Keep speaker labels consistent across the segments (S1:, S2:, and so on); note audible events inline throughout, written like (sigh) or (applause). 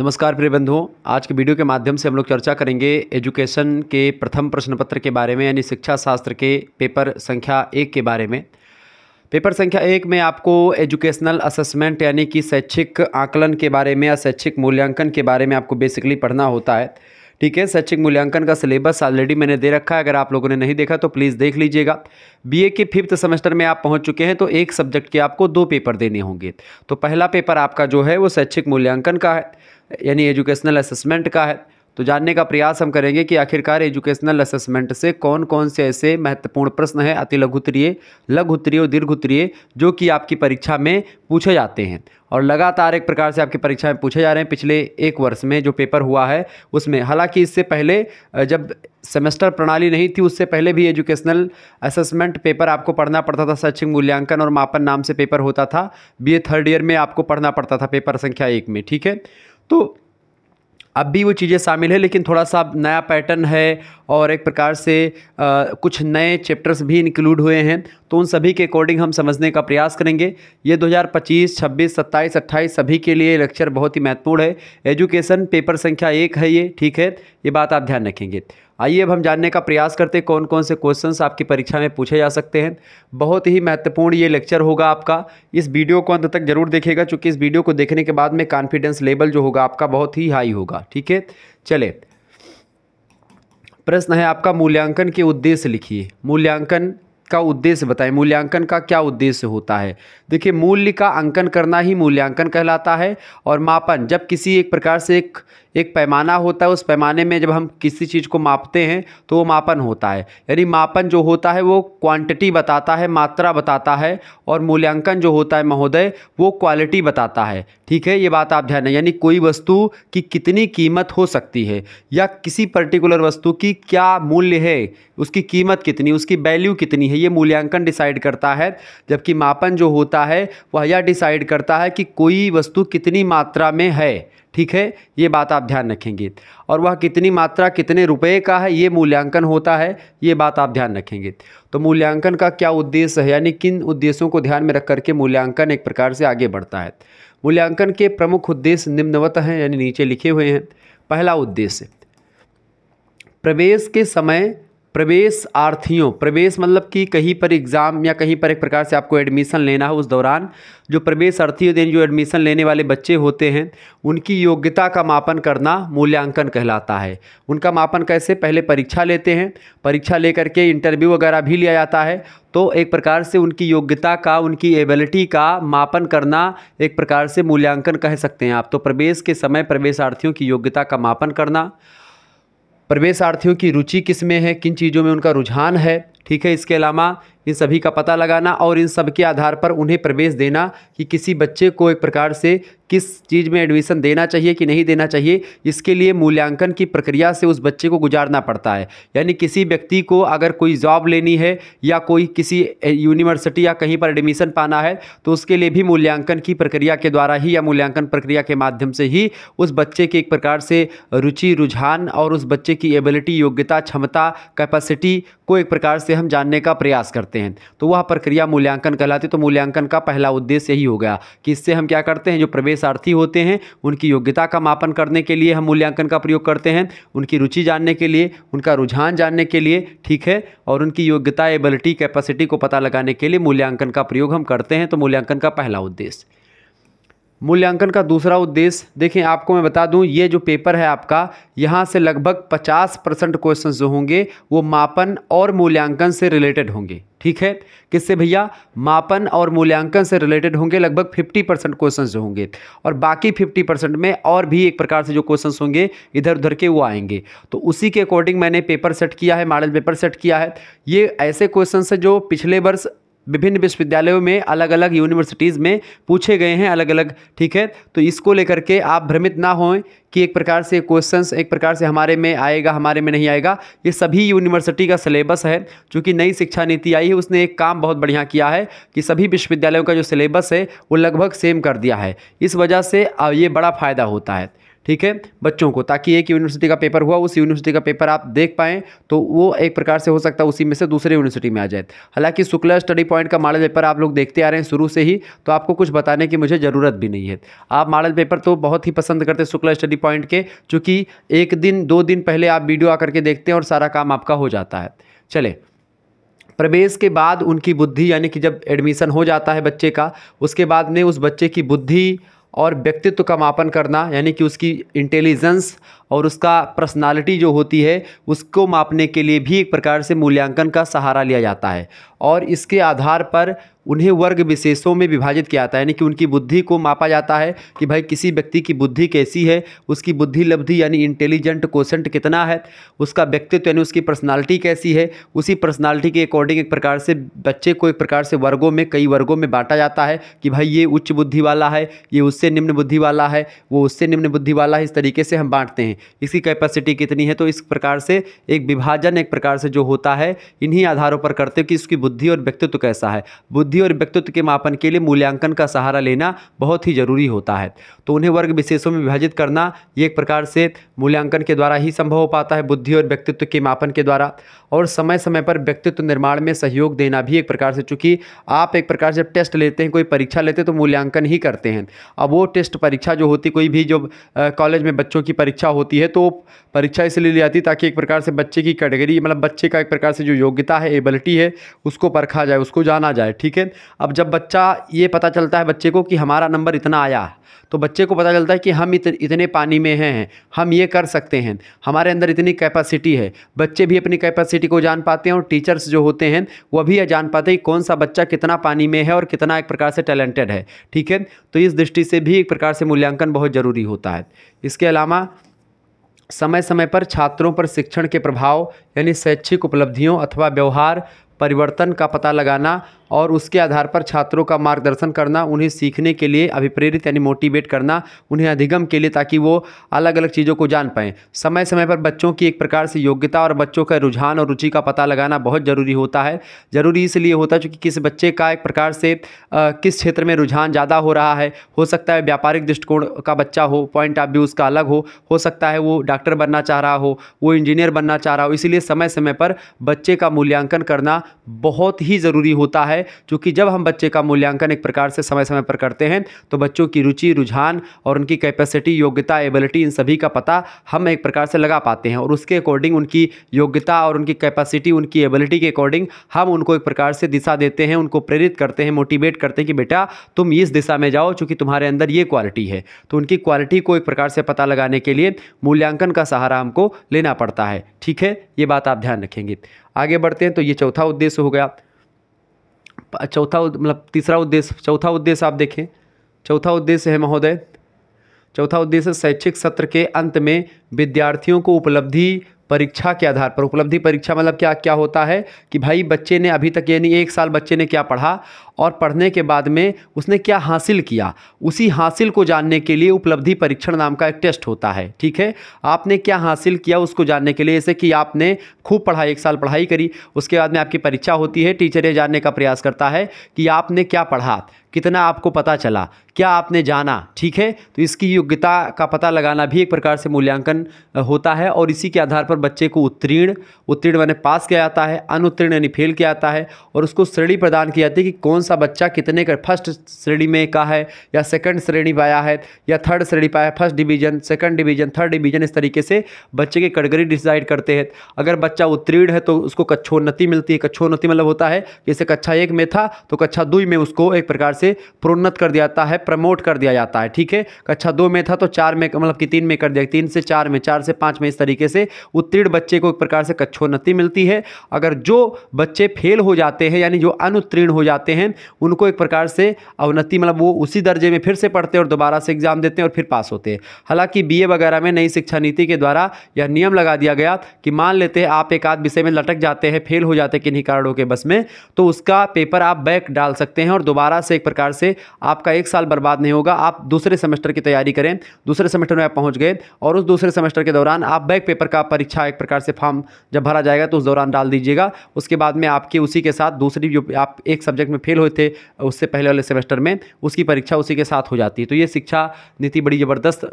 S1: नमस्कार प्रिय बंधुओं आज के वीडियो के माध्यम से हम लोग चर्चा करेंगे एजुकेशन के प्रथम प्रश्न पत्र के बारे में यानी शिक्षा शास्त्र के पेपर संख्या एक के बारे में पेपर संख्या एक में आपको एजुकेशनल असेसमेंट यानी कि शैक्षिक आकलन के बारे में या शैक्षिक मूल्यांकन के बारे में आपको बेसिकली पढ़ना होता है ठीक है शैक्षिक मूल्यांकन का सिलेबस ऑलरेडी मैंने दे रखा है अगर आप लोगों ने नहीं देखा तो प्लीज़ देख लीजिएगा बीए के फिफ्थ सेमेस्टर में आप पहुंच चुके हैं तो एक सब्जेक्ट के आपको दो पेपर देने होंगे तो पहला पेपर आपका जो है वो शैक्षिक मूल्यांकन का है यानी एजुकेशनल असेसमेंट का है तो जानने का प्रयास हम करेंगे कि आखिरकार एजुकेशनल असेसमेंट से कौन कौन से ऐसे महत्वपूर्ण प्रश्न हैं अति लघु उत्तरीय लघु उत्तरीय और दीर्घ उत्तरीय जो कि आपकी परीक्षा में पूछे जाते हैं और लगातार एक प्रकार से आपकी परीक्षा में पूछे जा रहे हैं पिछले एक वर्ष में जो पेपर हुआ है उसमें हालांकि इससे पहले जब सेमेस्टर प्रणाली नहीं थी उससे पहले भी एजुकेशनल असेसमेंट पेपर आपको पढ़ना पड़ता था शैक्षिक मूल्यांकन और मापन नाम से पेपर होता था ए थर्ड ईयर में आपको पढ़ना पड़ता था पेपर संख्या एक में ठीक है तो अब भी वो चीज़ें शामिल है लेकिन थोड़ा सा नया पैटर्न है और एक प्रकार से आ, कुछ नए चैप्टर्स भी इंक्लूड हुए हैं तो उन सभी के अकॉर्डिंग हम समझने का प्रयास करेंगे ये 2025, 26, 27, 28 सभी के लिए लेक्चर बहुत ही महत्वपूर्ण है एजुकेशन पेपर संख्या एक है ये ठीक है ये बात आप ध्यान रखेंगे आइए अब हम जानने का प्रयास करते हैं कौन कौन से क्वेश्चंस आपकी परीक्षा में पूछे जा सकते हैं बहुत ही महत्वपूर्ण ये लेक्चर होगा आपका इस वीडियो को अंत तक जरूर देखेगा चूँकि इस वीडियो को देखने के बाद में कॉन्फिडेंस लेवल जो होगा आपका बहुत ही हाई होगा ठीक है चले प्रश्न है आपका मूल्यांकन के उद्देश्य लिखिए मूल्यांकन का उद्देश्य बताएं मूल्यांकन का क्या उद्देश्य होता है देखिए मूल्य का अंकन करना ही मूल्यांकन कहलाता है और मापन जब किसी एक प्रकार से एक एक पैमाना होता है उस पैमाने में जब हम किसी चीज़ को मापते हैं तो वो मापन होता है यानी मापन जो होता है वो क्वांटिटी बताता है मात्रा बताता है और मूल्यांकन जो होता है महोदय वो क्वालिटी बताता है ठीक है ये बात आप ध्यान यानी कोई वस्तु की कितनी कीमत हो सकती है या किसी पर्टिकुलर वस्तु की क्या मूल्य है उसकी कीमत कितनी उसकी वैल्यू कितनी है ये मूल्यांकन डिसाइड करता है जबकि मापन जो होता है वह यह डिसाइड करता है कि कोई वस्तु कितनी मात्रा में है ठीक है ये बात आप ध्यान रखेंगे और वह कितनी मात्रा कितने रुपए का है ये मूल्यांकन होता है ये बात आप ध्यान रखेंगे तो मूल्यांकन का क्या उद्देश्य है यानी किन उद्देश्यों को ध्यान में रख करके मूल्यांकन एक प्रकार से आगे बढ़ता है मूल्यांकन के प्रमुख उद्देश्य निम्नवत हैं यानी नीचे लिखे हुए हैं पहला उद्देश्य प्रवेश के समय प्रवेशार्थियों प्रवेश मतलब कि कहीं पर एग्ज़ाम या कहीं पर एक प्रकार से आपको एडमिशन लेना हो उस दौरान जो प्रवेशार्थी हैं जो एडमिशन लेने वाले बच्चे होते हैं उनकी योग्यता का मापन करना मूल्यांकन कहलाता है उनका मापन कैसे पहले परीक्षा लेते हैं परीक्षा लेकर के इंटरव्यू वगैरह भी लिया जाता है तो एक प्रकार से उनकी योग्यता का उनकी एबिलिटी का मापन करना एक प्रकार से मूल्यांकन कह सकते हैं आप तो प्रवेश के समय प्रवेशार्थियों की योग्यता का मापन करना प्रवेशार्थियों की रुचि किस में है किन चीज़ों में उनका रुझान है ठीक है इसके अलावा इन सभी का पता लगाना और इन सब के आधार पर उन्हें प्रवेश देना कि किसी बच्चे को एक प्रकार से किस चीज़ में एडमिशन देना चाहिए कि नहीं देना चाहिए इसके लिए मूल्यांकन की प्रक्रिया से उस बच्चे को गुजारना पड़ता है यानी किसी व्यक्ति को अगर कोई जॉब लेनी है या कोई किसी यूनिवर्सिटी या कहीं पर एडमिशन पाना है तो उसके लिए भी मूल्यांकन की प्रक्रिया के द्वारा ही या मूल्यांकन प्रक्रिया के माध्यम से ही उस बच्चे के एक प्रकार से रुचि रुझान और उस बच्चे की एबिलिटी योग्यता क्षमता कैपेसिटी को एक प्रकार से हम जानने का प्रयास करते हैं करते हैं तो वह प्रक्रिया मूल्यांकन कहलाती तो मूल्यांकन का पहला उद्देश्य यही हो गया कि इससे हम क्या करते हैं जो प्रवेशार्थी होते हैं उनकी योग्यता का मापन करने के लिए हम मूल्यांकन का प्रयोग करते हैं उनकी रुचि जानने के लिए उनका रुझान जानने के लिए ठीक है और उनकी योग्यता एबिलिटी कैपेसिटी को पता लगाने के लिए मूल्यांकन का प्रयोग हम करते हैं तो मूल्यांकन का पहला उद्देश्य मूल्यांकन का दूसरा उद्देश्य देखें आपको मैं बता दूं ये जो पेपर है आपका यहाँ से लगभग 50 परसेंट क्वेश्चन जो होंगे वो मापन और मूल्यांकन से रिलेटेड होंगे ठीक है किससे भैया मापन और मूल्यांकन से रिलेटेड होंगे लगभग 50 परसेंट क्वेश्चन जो होंगे और बाकी 50 परसेंट में और भी एक प्रकार से जो क्वेश्चन होंगे इधर उधर के वो आएंगे तो उसी के अकॉर्डिंग मैंने पेपर सेट किया है मॉडल पेपर सेट किया है ये ऐसे क्वेश्चन है जो पिछले वर्ष विभिन्न विश्वविद्यालयों में अलग अलग यूनिवर्सिटीज़ में पूछे गए हैं अलग अलग ठीक है तो इसको लेकर के आप भ्रमित ना हों कि एक प्रकार से क्वेश्चंस एक प्रकार से हमारे में आएगा हमारे में नहीं आएगा ये सभी यूनिवर्सिटी का सिलेबस है चूँकि नई शिक्षा नीति आई है उसने एक काम बहुत बढ़िया किया है कि सभी विश्वविद्यालयों का जो सिलेबस है वो लगभग सेम कर दिया है इस वजह से ये बड़ा फ़ायदा होता है ठीक है बच्चों को ताकि एक यूनिवर्सिटी का पेपर हुआ उस यूनिवर्सिटी का पेपर आप देख पाएँ तो वो एक प्रकार से हो सकता है उसी में से दूसरे यूनिवर्सिटी में आ जाए हालांकि शुक्ला स्टडी पॉइंट का मॉडल पेपर आप लोग देखते आ रहे हैं शुरू से ही तो आपको कुछ बताने की मुझे ज़रूरत भी नहीं है आप मॉडल पेपर तो बहुत ही पसंद करते हैं शुक्ला स्टडी पॉइंट के चूँकि एक दिन दो दिन पहले आप वीडियो आकर के देखते हैं और सारा काम आपका हो जाता है चले प्रवेश के बाद उनकी बुद्धि यानी कि जब एडमिशन हो जाता है बच्चे का उसके बाद में उस बच्चे की बुद्धि और व्यक्तित्व का मापन करना यानी कि उसकी इंटेलिजेंस और उसका पर्सनालिटी जो होती है उसको मापने के लिए भी एक प्रकार से मूल्यांकन का सहारा लिया जाता है और इसके आधार पर उन्हें वर्ग विशेषों में विभाजित किया जाता है यानी कि उनकी बुद्धि को मापा जाता है कि भाई किसी व्यक्ति की बुद्धि कैसी है उसकी बुद्धि लब्धि यानी इंटेलिजेंट कोशेंट कितना है उसका व्यक्तित्व तो यानी उसकी पर्सनालिटी कैसी है उसी पर्सनालिटी के अकॉर्डिंग एक प्रकार से बच्चे को एक प्रकार से वर्गों में कई वर्गों में बांटा जाता है कि भाई ये उच्च बुद्धि वाला है ये उससे निम्न बुद्धि वाला है वो उससे निम्न बुद्धि वाला है इस तरीके से हम बांटते हैं इसकी कैपेसिटी कितनी है तो इस प्रकार से एक विभाजन एक प्रकार से जो होता है इन्हीं आधारों पर करते हैं कि इसकी बुद्धि और व्यक्तित्व कैसा है बुद्धि और व्यक्तित्व के मापन के लिए मूल्यांकन का सहारा लेना बहुत ही ज़रूरी होता है तो उन्हें वर्ग विशेषों में विभाजित करना ये एक प्रकार से मूल्यांकन के द्वारा ही संभव हो पाता है बुद्धि और व्यक्तित्व के मापन के द्वारा और समय समय पर व्यक्तित्व निर्माण में सहयोग देना भी एक प्रकार से चूंकि आप एक प्रकार से टेस्ट लेते हैं कोई परीक्षा लेते हैं तो मूल्यांकन ही करते हैं अब वो टेस्ट परीक्षा जो होती कोई भी जो कॉलेज में बच्चों की परीक्षा होती होती है तो परीक्षा इसलिए ली जाती है ताकि एक प्रकार से बच्चे की कैटेगरी मतलब बच्चे का एक प्रकार से जो योग्यता है एबिलिटी है उसको परखा जाए उसको जाना जाए ठीक है अब जब बच्चा ये पता चलता है बच्चे को कि हमारा नंबर इतना आया तो बच्चे को पता चलता है कि हम इतने इतने पानी में हैं हम ये कर सकते हैं हमारे अंदर इतनी कैपेसिटी है बच्चे भी अपनी कैपेसिटी को जान पाते हैं और टीचर्स जो होते हैं वह भी जान पाते हैं कि कौन सा बच्चा कितना पानी में है और कितना एक प्रकार से टैलेंटेड है ठीक है तो इस दृष्टि से भी एक प्रकार से मूल्यांकन बहुत ज़रूरी होता है इसके अलावा समय समय पर छात्रों पर शिक्षण के प्रभाव यानी शैक्षिक उपलब्धियों अथवा व्यवहार परिवर्तन का पता लगाना और उसके आधार पर छात्रों का मार्गदर्शन करना उन्हें सीखने के लिए अभिप्रेरित यानी मोटिवेट करना उन्हें अधिगम के लिए ताकि वो अलग अलग चीज़ों को जान पाएँ समय समय पर बच्चों की एक प्रकार से योग्यता और बच्चों का रुझान और रुचि का पता लगाना बहुत ज़रूरी होता है ज़रूरी इसलिए होता है चूँकि किस बच्चे का एक प्रकार से आ, किस क्षेत्र में रुझान ज़्यादा हो रहा है हो सकता है व्यापारिक दृष्टिकोण का बच्चा हो पॉइंट ऑफ व्यू उसका अलग हो हो सकता है वो डॉक्टर बनना चाह रहा हो वो इंजीनियर बनना चाह रहा हो इसलिए समय समय पर बच्चे का मूल्यांकन करना बहुत ही ज़रूरी होता है है क्योंकि जब हम बच्चे का मूल्यांकन एक प्रकार से समय समय पर करते हैं तो बच्चों की रुचि रुझान और उनकी कैपेसिटी योग्यता एबिलिटी इन सभी का पता हम एक प्रकार से लगा पाते हैं और उसके अकॉर्डिंग उनकी योग्यता और उनकी कैपेसिटी उनकी एबिलिटी के अकॉर्डिंग हम उनको एक प्रकार से दिशा देते हैं उनको प्रेरित करते हैं मोटिवेट करते हैं कि बेटा तुम इस दिशा में जाओ चूँकि तुम्हारे अंदर ये क्वालिटी है तो उनकी क्वालिटी को एक प्रकार से पता लगाने के लिए मूल्यांकन का सहारा हमको लेना पड़ता है ठीक है ये बात आप ध्यान रखेंगे आगे बढ़ते हैं तो ये चौथा उद्देश्य हो गया चौथा मतलब तीसरा उद्देश्य चौथा उद्देश्य आप देखें चौथा उद्देश्य है महोदय चौथा उद्देश्य शैक्षिक सत्र के अंत में विद्यार्थियों को उपलब्धि परीक्षा के आधार पर उपलब्धि परीक्षा मतलब क्या क्या होता है कि भाई बच्चे ने अभी तक यानी एक साल बच्चे ने क्या पढ़ा और पढ़ने के बाद में उसने क्या हासिल किया उसी हासिल को जानने के लिए उपलब्धि परीक्षण नाम का एक टेस्ट होता है ठीक है आपने क्या हासिल किया उसको जानने के लिए जैसे कि आपने खूब पढ़ाई एक साल पढ़ाई करी उसके बाद में आपकी परीक्षा होती है टीचर ये जानने का प्रयास करता है कि आपने क्या पढ़ा कितना आपको पता चला क्या आपने जाना ठीक है तो इसकी योग्यता का पता लगाना भी एक प्रकार से मूल्यांकन होता है और इसी के आधार पर बच्चे को उत्तीर्ण उत्तीर्ण मैंने पास किया जाता है अनुत्तीर्ण यानी फेल किया जाता है और उसको श्रेणी प्रदान की जाती है कि कौन सा बच्चा कितने का फर्स्ट श्रेणी में का है या सेकंड श्रेणी पाया है या थर्ड श्रेणी पाया है first division second division third division इस तरीके से बच्चे की कैटेगरी डिसाइड करते हैं अगर बच्चा उत्तीर्ण है तो उसको कच्छोन्नति मिलती है कच्छोन्नति मतलब होता है जैसे कक्षा एक में था तो कक्षा दुई में उसको एक प्रकार से प्रोन्नत कर दिया जाता है प्रमोट कर दिया जाता है ठीक है कक्षा अच्छा, दो में था तो चार में मतलब कि तीन में कर दिया तीन से चार में चार से पाँच में इस तरीके से उत्तीर्ण बच्चे को एक प्रकार से कक्षोन्नति मिलती है अगर जो बच्चे फेल हो जाते हैं यानी जो अनुत्तीर्ण हो जाते हैं उनको एक प्रकार से अवनति मतलब वो उसी दर्जे में फिर से पढ़ते हैं और दोबारा से एग्ज़ाम देते हैं और फिर पास होते हैं हालांकि बीए वगैरह में नई शिक्षा नीति के द्वारा यह नियम लगा दिया गया कि मान लेते हैं आप एक आध विषय में लटक जाते हैं फेल हो जाते हैं किन्हीं कारणों के बस में तो उसका पेपर आप बैक डाल सकते हैं और दोबारा से एक प्रकार से आपका एक साल बर्बाद नहीं होगा आप दूसरे सेमेस्टर की तैयारी करें दूसरे सेमेस्टर में आप पहुँच गए और उस दूसरे सेमेस्टर के दौरान आप बैक पेपर का परीक्षा एक प्रकार से फॉर्म जब भरा जाएगा तो उस दौरान डाल दीजिएगा उसके बाद में आपके उसी के साथ दूसरी जो आप एक सब्जेक्ट में फेल हुए थे उससे पहले वाले सेमेस्टर में उसकी परीक्षा उसी के साथ हो जाती है तो ये शिक्षा नीति बड़ी ज़बरदस्त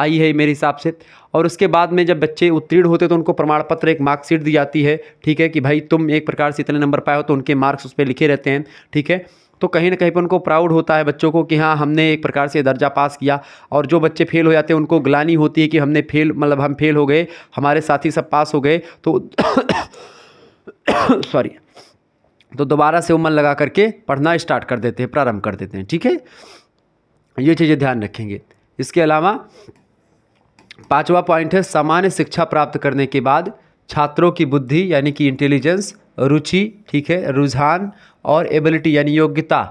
S1: आई है मेरे हिसाब से और उसके बाद में जब बच्चे उत्तीर्ण होते तो उनको प्रमाण पत्र एक मार्कशीट दी जाती है ठीक है कि भाई तुम एक प्रकार से इतने नंबर पाए हो तो उनके मार्क्स उस पर लिखे रहते हैं ठीक है तो कहीं ना कहीं पर उनको प्राउड होता है बच्चों को कि हाँ हमने एक प्रकार से दर्जा पास किया और जो बच्चे फेल हो जाते हैं उनको ग्लानी होती है कि हमने फेल मतलब हम फेल हो गए हमारे साथी सब पास हो गए तो (coughs) सॉरी तो दोबारा से वो मन लगा करके पढ़ना स्टार्ट कर देते हैं प्रारंभ कर देते हैं ठीक है ये चीज़ें ध्यान रखेंगे इसके अलावा पांचवा पॉइंट है सामान्य शिक्षा प्राप्त करने के बाद छात्रों की बुद्धि यानी कि इंटेलिजेंस रुचि ठीक है रुझान और एबिलिटी यानी योग्यता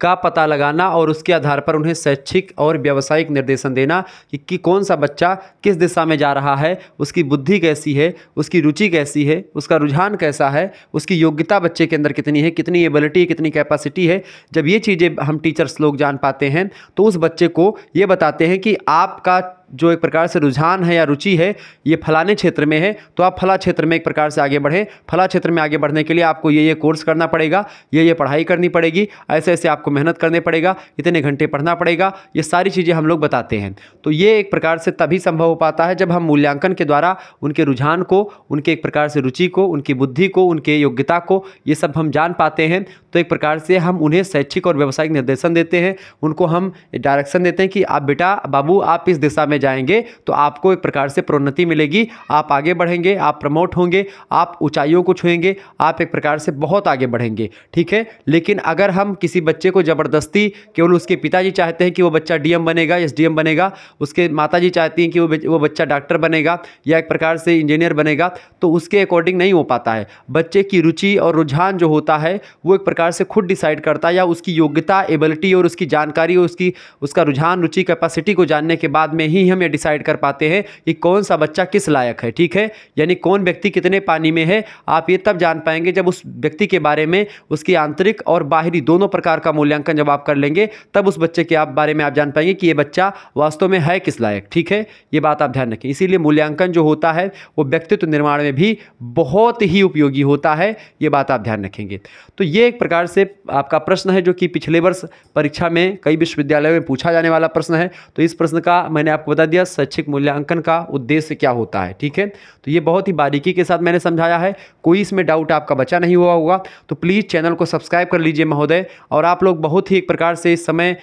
S1: का पता लगाना और उसके आधार पर उन्हें शैक्षिक और व्यावसायिक निर्देशन देना कि, कि कौन सा बच्चा किस दिशा में जा रहा है उसकी बुद्धि कैसी है उसकी रुचि कैसी है उसका रुझान कैसा है उसकी योग्यता बच्चे के अंदर कितनी है कितनी एबिलिटी है कितनी कैपेसिटी है जब ये चीज़ें हम टीचर्स लोग जान पाते हैं तो उस बच्चे को ये बताते हैं कि आपका जो एक प्रकार से रुझान है या रुचि है ये फलाने क्षेत्र में है तो आप फला क्षेत्र में एक प्रकार से आगे बढ़ें फला क्षेत्र में आगे बढ़ने के लिए आपको ये ये कोर्स करना पड़ेगा ये ये पढ़ाई करनी पड़ेगी ऐसे ऐसे आपको मेहनत करने पड़ेगा इतने घंटे पढ़ना पड़ेगा ये सारी चीज़ें हम लोग बताते हैं तो ये एक प्रकार से तभी संभव हो पाता है जब हम मूल्यांकन के द्वारा उनके रुझान को उनके एक प्रकार से रुचि को उनकी बुद्धि को उनके योग्यता को ये सब हम जान पाते हैं तो एक प्रकार से हम उन्हें शैक्षिक और व्यावसायिक निर्देशन देते हैं उनको हम डायरेक्शन देते हैं कि आप बेटा बाबू आप इस दिशा में जाएंगे तो आपको एक प्रकार से प्रोन्नति मिलेगी आप आगे बढ़ेंगे आप प्रमोट होंगे आप ऊंचाइयों को छुएंगे आप एक प्रकार से बहुत आगे बढ़ेंगे ठीक है लेकिन अगर हम किसी बच्चे को ज़बरदस्ती केवल उसके पिताजी चाहते हैं कि वो बच्चा डी बनेगा एस बनेगा उसके माता जी चाहती हैं कि वो वो बच्चा डॉक्टर बनेगा या एक प्रकार से इंजीनियर बनेगा तो उसके अकॉर्डिंग नहीं हो पाता है बच्चे की रुचि और रुझान जो होता है वो एक प्रकार से खुद डिसाइड करता है या उसकी योग्यता एबिलिटी और उसकी जानकारी और उसकी उसका रुझान रुचि कैपेसिटी को जानने के बाद में ही हम ये डिसाइड कर पाते हैं कि कौन सा बच्चा किस लायक है ठीक है यानी कौन व्यक्ति कितने पानी में है आप ये तब जान पाएंगे जब उस व्यक्ति के बारे में उसकी आंतरिक और बाहरी दोनों प्रकार का मूल्यांकन जब आप कर लेंगे तब उस बच्चे के आप बारे में आप जान पाएंगे कि ये बच्चा वास्तव में है किस लायक ठीक है ये बात आप ध्यान रखें इसीलिए मूल्यांकन जो होता है वो व्यक्तित्व निर्माण में भी बहुत ही उपयोगी होता है ये बात आप ध्यान रखेंगे तो ये एक प्रकार से आपका प्रश्न है जो कि पिछले वर्ष परीक्षा में कई विश्वविद्यालयों में पूछा जाने वाला प्रश्न है तो इस प्रश्न का मैंने आपको बता दिया शैक्षिक मूल्यांकन का उद्देश्य क्या होता है ठीक है तो ये बहुत ही बारीकी के साथ मैंने समझाया है कोई इसमें डाउट आपका बचा नहीं हुआ होगा तो प्लीज़ चैनल को सब्सक्राइब कर लीजिए महोदय और आप लोग बहुत ही एक प्रकार से इस समय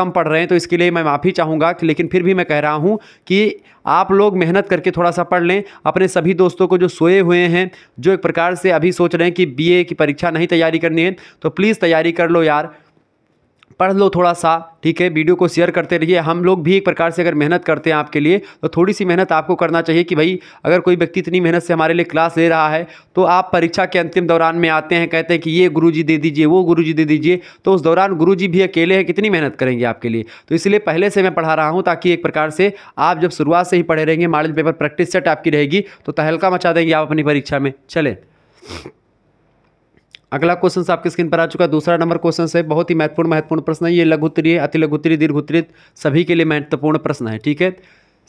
S1: कम पढ़ रहे हैं तो इसके लिए मैं माफ़ी चाहूँगा लेकिन फिर भी मैं कह रहा हूँ कि आप लोग मेहनत करके थोड़ा सा पढ़ लें अपने सभी दोस्तों को जो सोए हुए हैं जो एक प्रकार से अभी सोच रहे हैं कि बीए की परीक्षा नहीं तैयारी करनी है तो प्लीज़ तैयारी कर लो यार पढ़ लो थोड़ा सा ठीक है वीडियो को शेयर करते रहिए हम लोग भी एक प्रकार से अगर मेहनत करते हैं आपके लिए तो थोड़ी सी मेहनत आपको करना चाहिए कि भाई अगर कोई व्यक्ति इतनी मेहनत से हमारे लिए क्लास ले रहा है तो आप परीक्षा के अंतिम दौरान में आते हैं कहते हैं कि ये गुरु दे दीजिए वो गुरु दे दीजिए तो उस दौरान गुरु भी अकेले हैं कितनी मेहनत करेंगे आपके लिए तो इसलिए पहले से मैं पढ़ा रहा हूँ ताकि एक प्रकार से आप जब शुरुआत से ही पढ़े रहेंगे मॉडल पेपर प्रैक्टिस सेट आपकी रहेगी तो तहलका मचा देंगे आप अपनी परीक्षा में चले अगला क्वेश्चन आपके स्क्रीन पर आ चुका है दूसरा नंबर क्वेश्चन है बहुत ही महत्वपूर्ण महत्वपूर्ण प्रश्न है ये लघु उत्तरीय अति उत्तरीय दीर्घ उत्तरीय सभी के लिए महत्वपूर्ण प्रश्न है ठीक है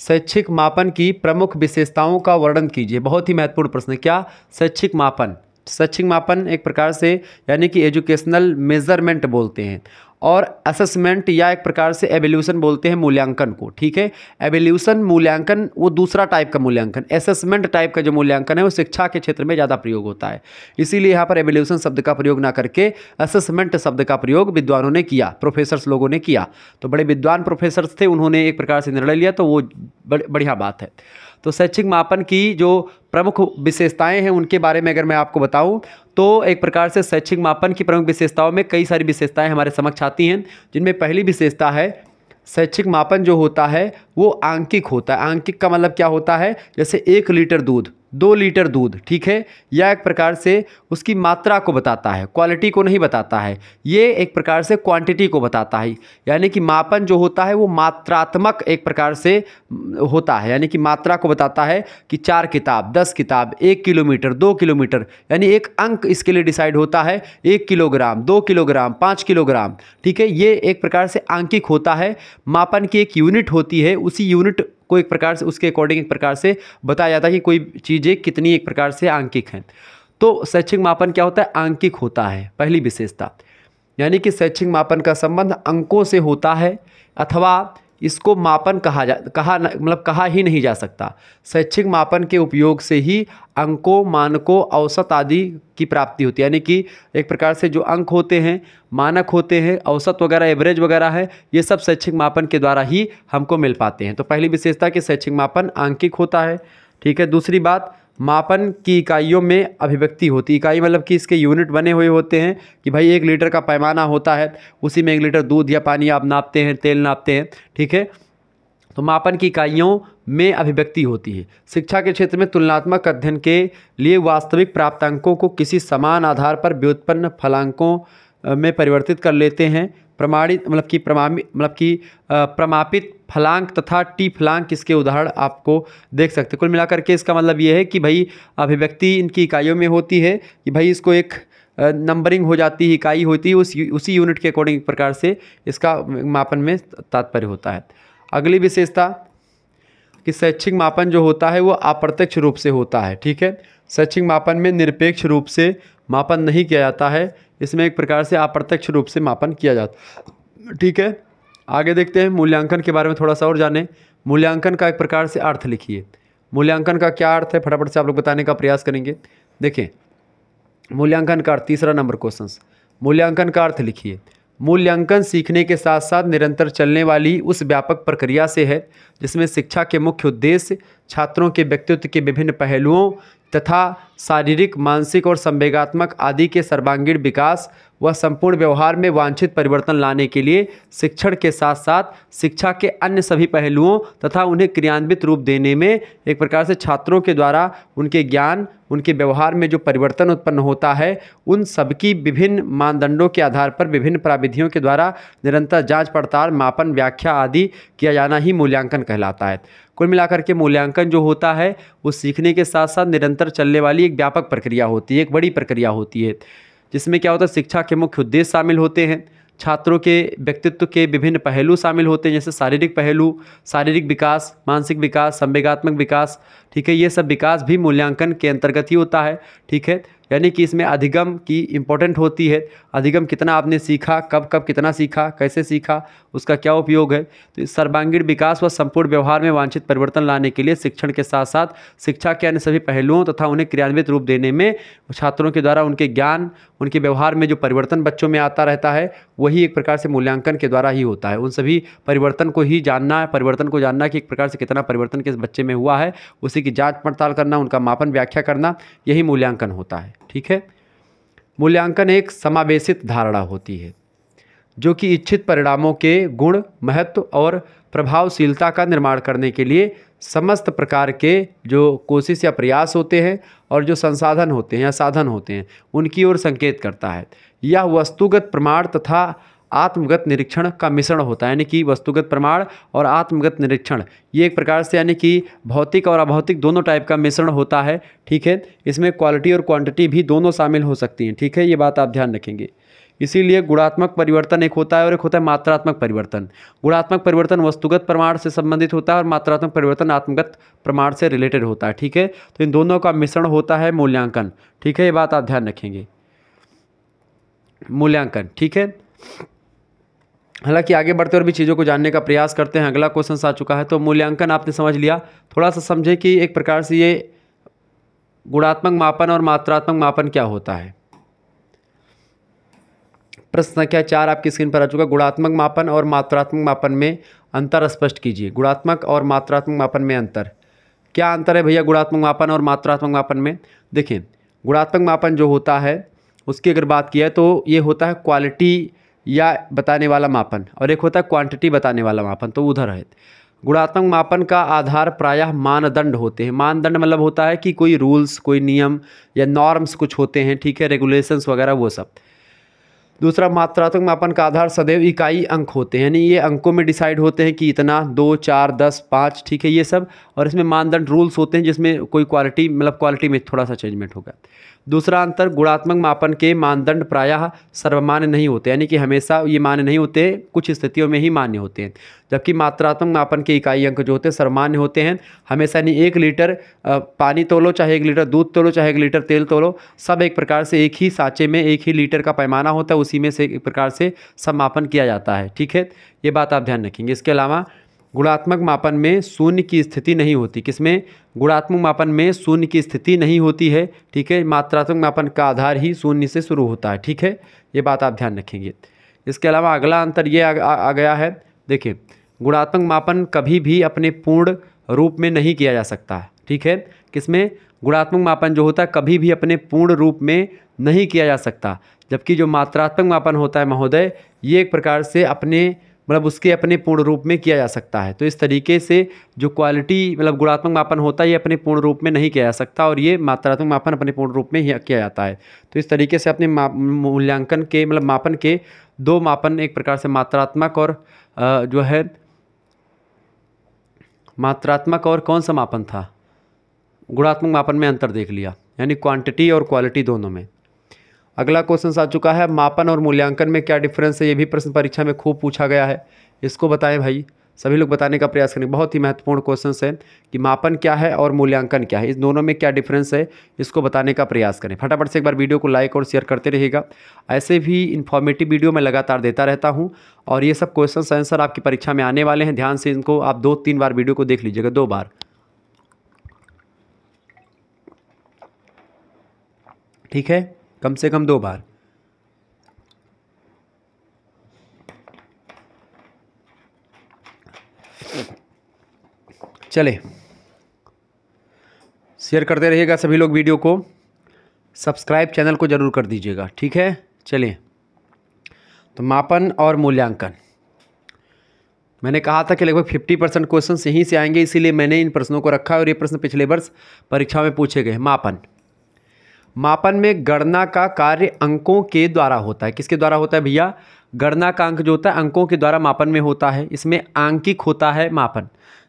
S1: शैक्षिक मापन की प्रमुख विशेषताओं का वर्णन कीजिए बहुत ही महत्वपूर्ण प्रश्न है क्या शैक्षिक मापन शैक्षिक मापन एक प्रकार से यानी कि एजुकेशनल मेजरमेंट बोलते हैं और असेसमेंट या एक प्रकार से एवेल्यूशन बोलते हैं मूल्यांकन को ठीक है एवेल्यूशन मूल्यांकन वो दूसरा टाइप का मूल्यांकन असेसमेंट टाइप का जो मूल्यांकन है वो शिक्षा के क्षेत्र में ज़्यादा प्रयोग होता है इसीलिए यहाँ पर एवेल्यूशन शब्द का प्रयोग ना करके असेसमेंट शब्द का प्रयोग विद्वानों ने किया प्रोफेसर्स लोगों ने किया तो बड़े विद्वान प्रोफेसर्स थे उन्होंने एक प्रकार से निर्णय लिया तो वो बढ़िया बात है तो शैक्षिक मापन की जो प्रमुख विशेषताएं हैं उनके बारे में अगर मैं आपको बताऊं तो एक प्रकार से शैक्षिक मापन की प्रमुख विशेषताओं में कई सारी विशेषताएं हमारे समक्ष आती हैं जिनमें पहली विशेषता है शैक्षिक मापन जो होता है वो आंकिक होता है आंकिक का मतलब क्या होता है जैसे एक लीटर दूध दो लीटर दूध ठीक है यह एक प्रकार से उसकी मात्रा को बताता है क्वालिटी को नहीं बताता है ये एक प्रकार से क्वांटिटी को बताता है यानी कि मापन जो होता है वो मात्रात्मक एक प्रकार से होता है यानी कि मात्रा को बताता है कि चार किताब दस किताब एक किलोमीटर दो किलोमीटर यानी एक अंक इसके लिए डिसाइड होता है एक किलोग्राम दो किलोग्राम पाँच किलोग्राम ठीक है ये एक प्रकार से आंकिक होता है मापन की एक यूनिट होती है उसी यूनिट को एक प्रकार से उसके अकॉर्डिंग एक प्रकार से बताया जाता है कि कोई चीज़ें कितनी एक प्रकार से आंकिक हैं तो शैक्षिक मापन क्या होता है आंकिक होता है पहली विशेषता यानी कि शैक्षिक मापन का संबंध अंकों से होता है अथवा इसको मापन कहा जा कहा मतलब कहा ही नहीं जा सकता शैक्षिक मापन के उपयोग से ही अंकों मानकों औसत आदि की प्राप्ति होती है यानी कि एक प्रकार से जो अंक होते हैं मानक होते हैं औसत वगैरह एवरेज वगैरह है ये सब शैक्षिक मापन के द्वारा ही हमको मिल पाते हैं तो पहली विशेषता कि शैक्षिक मापन आंकिक होता है ठीक है दूसरी बात मापन की इकाइयों में अभिव्यक्ति होती इकाई मतलब कि इसके यूनिट बने हुए होते हैं कि भाई एक लीटर का पैमाना होता है उसी में एक लीटर दूध या पानी आप नापते हैं तेल नापते हैं ठीक है तो मापन की इकाइयों में अभिव्यक्ति होती है शिक्षा के क्षेत्र में तुलनात्मक अध्ययन के लिए वास्तविक प्राप्तांकों को किसी समान आधार पर व्युत्पन्न फलांकों में परिवर्तित कर लेते हैं प्रमाणित मतलब कि प्रमाणित मतलब कि प्रमापित फलांक तथा टी फलांक इसके उदाहरण आपको देख सकते कुल मिलाकर के इसका मतलब ये है कि भाई अभिव्यक्ति इनकी इकाइयों में होती है कि भाई इसको एक नंबरिंग हो जाती है इकाई होती है उस उसी यूनिट के अकॉर्डिंग एक प्रकार से इसका मापन में तात्पर्य होता है अगली विशेषता कि शैक्षिक मापन जो होता है वो अप्रत्यक्ष रूप से होता है ठीक है शैक्षिक मापन में निरपेक्ष रूप से मापन नहीं किया जाता है इसमें एक प्रकार से अप्रत्यक्ष रूप से मापन किया जाता ठीक है आगे देखते हैं मूल्यांकन के बारे में थोड़ा सा और जाने मूल्यांकन का एक प्रकार से अर्थ लिखिए मूल्यांकन का क्या अर्थ है फटाफट से आप लोग बताने का प्रयास करेंगे देखें मूल्यांकन का अर्थ तीसरा नंबर क्वेश्चन मूल्यांकन का अर्थ लिखिए मूल्यांकन सीखने के साथ साथ निरंतर चलने वाली उस व्यापक प्रक्रिया से है जिसमें शिक्षा के मुख्य उद्देश्य छात्रों के व्यक्तित्व के विभिन्न पहलुओं तथा शारीरिक मानसिक और संवेगात्मक आदि के सर्वांगीण विकास व संपूर्ण व्यवहार में वांछित परिवर्तन लाने के लिए शिक्षण के साथ साथ शिक्षा के अन्य सभी पहलुओं तथा उन्हें क्रियान्वित रूप देने में एक प्रकार से छात्रों के द्वारा उनके ज्ञान उनके व्यवहार में जो परिवर्तन उत्पन्न होता है उन सबकी विभिन्न मानदंडों के आधार पर विभिन्न प्राविधियों के द्वारा निरंतर जाँच पड़ताल मापन व्याख्या आदि किया जाना ही मूल्यांकन कहलाता है कुल मिलाकर के मूल्यांकन जो होता है वो सीखने के साथ साथ निरंतर चलने वाली एक व्यापक प्रक्रिया होती है एक बड़ी प्रक्रिया होती है जिसमें क्या होता है शिक्षा के मुख्य उद्देश्य शामिल होते हैं छात्रों के व्यक्तित्व के विभिन्न पहलू शामिल होते हैं जैसे शारीरिक पहलू शारीरिक विकास मानसिक विकास संवेगात्मक विकास ठीक है ये सब विकास भी मूल्यांकन के अंतर्गत ही होता है ठीक है यानी कि इसमें अधिगम की इम्पोर्टेंट होती है अधिगम कितना आपने सीखा कब कब कितना सीखा कैसे सीखा उसका क्या उपयोग है तो सर्वांगीण विकास व संपूर्ण व्यवहार में वांछित परिवर्तन लाने के लिए शिक्षण के साथ साथ शिक्षा के अन्य सभी पहलुओं तथा उन्हें क्रियान्वित रूप देने में छात्रों के द्वारा उनके ज्ञान उनके व्यवहार में जो परिवर्तन बच्चों में आता रहता है वही एक प्रकार से मूल्यांकन के द्वारा ही होता है उन सभी परिवर्तन को ही जानना परिवर्तन को जानना कि एक प्रकार से कितना परिवर्तन किस बच्चे में हुआ है उसी की जाँच पड़ताल करना उनका मापन व्याख्या करना यही मूल्यांकन होता है ठीक है मूल्यांकन एक समावेशित धारणा होती है जो कि इच्छित परिणामों के गुण महत्व और प्रभावशीलता का निर्माण करने के लिए समस्त प्रकार के जो कोशिश या प्रयास होते हैं और जो संसाधन होते हैं या साधन होते हैं उनकी ओर संकेत करता है यह वस्तुगत प्रमाण तथा आत्मगत निरीक्षण का मिश्रण होता है यानी कि वस्तुगत प्रमाण और आत्मगत निरीक्षण ये एक प्रकार से यानी कि भौतिक और अभौतिक दोनों टाइप का मिश्रण होता है ठीक है इसमें क्वालिटी और क्वांटिटी भी दोनों शामिल हो सकती हैं ठीक है ये बात आप ध्यान रखेंगे इसीलिए गुणात्मक परिवर्तन एक होता है और एक होता है मात्रात्मक परिवर्तन गुणात्मक परिवर्तन वस्तुगत प्रमाण से संबंधित होता है और मात्रात्मक परिवर्तन आत्मगत प्रमाण से रिलेटेड होता है ठीक है तो इन दोनों का मिश्रण होता है मूल्यांकन ठीक है ये बात आप ध्यान रखेंगे मूल्यांकन ठीक है हालांकि आगे बढ़ते और भी चीज़ों को जानने का प्रयास करते हैं अगला क्वेश्चन आ चुका है तो मूल्यांकन आपने समझ लिया थोड़ा सा समझे कि एक प्रकार से ये गुणात्मक मापन और मात्रात्मक मापन क्या होता है प्रश्न संख्या चार आपकी स्क्रीन पर आ चुका गुणात्मक मापन और मात्रात्मक मापन में अंतर स्पष्ट कीजिए गुणात्मक और मात्रात्मक मापन में अंतर क्या अंतर है भैया गुणात्मक मापन और मात्रात्मक मापन में देखें गुणात्मक मापन जो होता है उसकी अगर बात किया तो ये होता है क्वालिटी या बताने वाला मापन और एक होता है क्वांटिटी बताने वाला मापन तो उधर है गुणात्मक मापन का आधार प्रायः मानदंड होते हैं मानदंड मतलब होता है कि कोई रूल्स कोई नियम या नॉर्म्स कुछ होते हैं ठीक है रेगुलेशंस वगैरह वो सब दूसरा मात्रात्मक मापन का आधार सदैव इकाई अंक होते हैं यानी ये अंकों में डिसाइड होते हैं कि इतना दो चार दस पाँच ठीक है ये सब और इसमें मानदंड रूल्स होते हैं जिसमें कोई क्वालिटी मतलब क्वालिटी में थोड़ा सा चेंजमेंट होगा दूसरा अंतर गुणात्मक मापन के मानदंड प्रायः सर्वमान्य नहीं होते यानी कि हमेशा ये मान्य नहीं होते कुछ स्थितियों में ही मान्य होते हैं जबकि मात्रात्मक मापन के इकाई अंक जो होते हैं सर्वमान्य होते हैं हमेशा यानी एक लीटर पानी तोलो चाहे एक लीटर दूध तोलो चाहे एक लीटर तेल तोलो सब एक प्रकार से एक ही साँचे में एक ही लीटर का पैमाना होता है उसी में से एक प्रकार से समापन किया जाता है ठीक है ये बात आप ध्यान रखेंगे इसके अलावा गुणात्मक मापन में शून्य की स्थिति नहीं होती किसमें गुणात्मक मापन में शून्य की स्थिति नहीं होती है ठीक है मात्रात्मक मापन का आधार ही शून्य से शुरू होता है ठीक है ये बात आप ध्यान रखेंगे इसके अलावा अगला अंतर ये आ, आ, आ गया है देखिए गुणात्मक मापन कभी भी अपने पूर्ण रूप में नहीं किया जा सकता है ठीक है किसमें गुणात्मक मापन जो होता है कभी भी अपने पूर्ण रूप में नहीं किया जा सकता जबकि जो मात्रात्मक मापन होता है महोदय ये एक प्रकार से अपने मतलब उसके अपने पूर्ण रूप में किया जा सकता है तो इस तरीके से जो क्वालिटी मतलब गुणात्मक मापन होता है ये अपने पूर्ण रूप में नहीं किया जा सकता और ये मात्रात्मक मापन अपने पूर्ण रूप में ही किया जाता है तो इस तरीके से अपने मूल्यांकन के मतलब मापन के दो मापन एक प्रकार से मात्रात्मक और जो है मात्रात्मक और कौन सा मापन था गुणात्मक मापन में अंतर देख लिया यानी क्वांटिटी और क्वालिटी दोनों में अगला क्वेश्चन आ चुका है मापन और मूल्यांकन में क्या डिफरेंस है ये भी प्रश्न परीक्षा में खूब पूछा गया है इसको बताएं भाई सभी लोग बताने का प्रयास करेंगे बहुत ही महत्वपूर्ण क्वेश्चन है कि मापन क्या है और मूल्यांकन क्या है इस दोनों में क्या डिफरेंस है इसको बताने का प्रयास करें फटाफट से एक बार वीडियो को लाइक और शेयर करते रहेगा ऐसे भी इन्फॉर्मेटिव वीडियो मैं लगातार देता रहता हूँ और ये सब क्वेश्चन आंसर आपकी परीक्षा में आने वाले हैं ध्यान से इनको आप दो तीन बार वीडियो को देख लीजिएगा दो बार ठीक है कम से कम दो बार चले शेयर करते रहिएगा सभी लोग वीडियो को सब्सक्राइब चैनल को ज़रूर कर दीजिएगा ठीक है चलिए तो मापन और मूल्यांकन मैंने कहा था कि लगभग फिफ्टी परसेंट क्वेश्चन यहीं से आएंगे इसीलिए मैंने इन प्रश्नों को रखा है और ये प्रश्न पिछले वर्ष परीक्षा में पूछे गए मापन मापन में गणना का कार्य अंकों के द्वारा होता है किसके द्वारा होता है भैया गणना का अंक जो होता है अंकों के द्वारा मापन में होता है इसमें आंकिक होता है मापन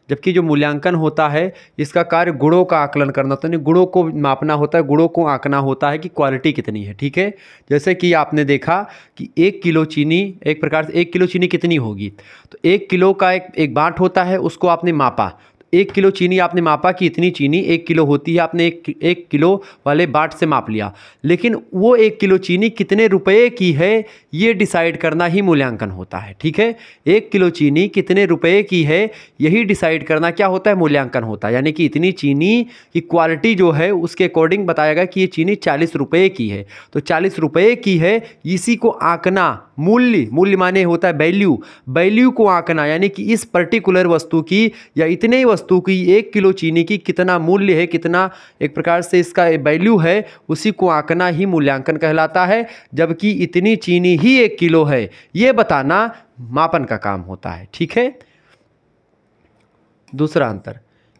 S1: जबकि जो मूल्यांकन होता है इसका कार्य गुणों का आकलन करना होता है गुणों को मापना होता है गुणों को आंकना होता है कि क्वालिटी कितनी है ठीक है जैसे कि आपने देखा कि एक किलो चीनी एक प्रकार से एक किलो चीनी कितनी होगी तो एक किलो का एक एक बाँट होता है उसको आपने मापा एक किलो चीनी आपने मापा कि इतनी चीनी एक किलो होती है आपने एक एक किलो वाले बाट से माप लिया लेकिन वो एक किलो चीनी कितने रुपए की है ये डिसाइड करना ही मूल्यांकन होता है ठीक है एक किलो चीनी कितने रुपए की है यही डिसाइड करना क्या होता है मूल्यांकन होता है यानी कि इतनी चीनी की क्वालिटी जो है उसके अकॉर्डिंग बताया गया कि ये चीनी चालीस रुपये की है तो चालीस रुपये की है इसी को आंकना मूल्य मूल्य माने होता है वैल्यू वैल्यू को आंकना यानी कि इस पर्टिकुलर वस्तु की या इतने ही वस्तु की एक किलो चीनी की कितना मूल्य है कितना एक प्रकार से इसका वैल्यू है उसी को आंकना ही मूल्यांकन कहलाता है जबकि इतनी चीनी ही एक किलो है ये बताना मापन का काम होता है ठीक है दूसरा अंतर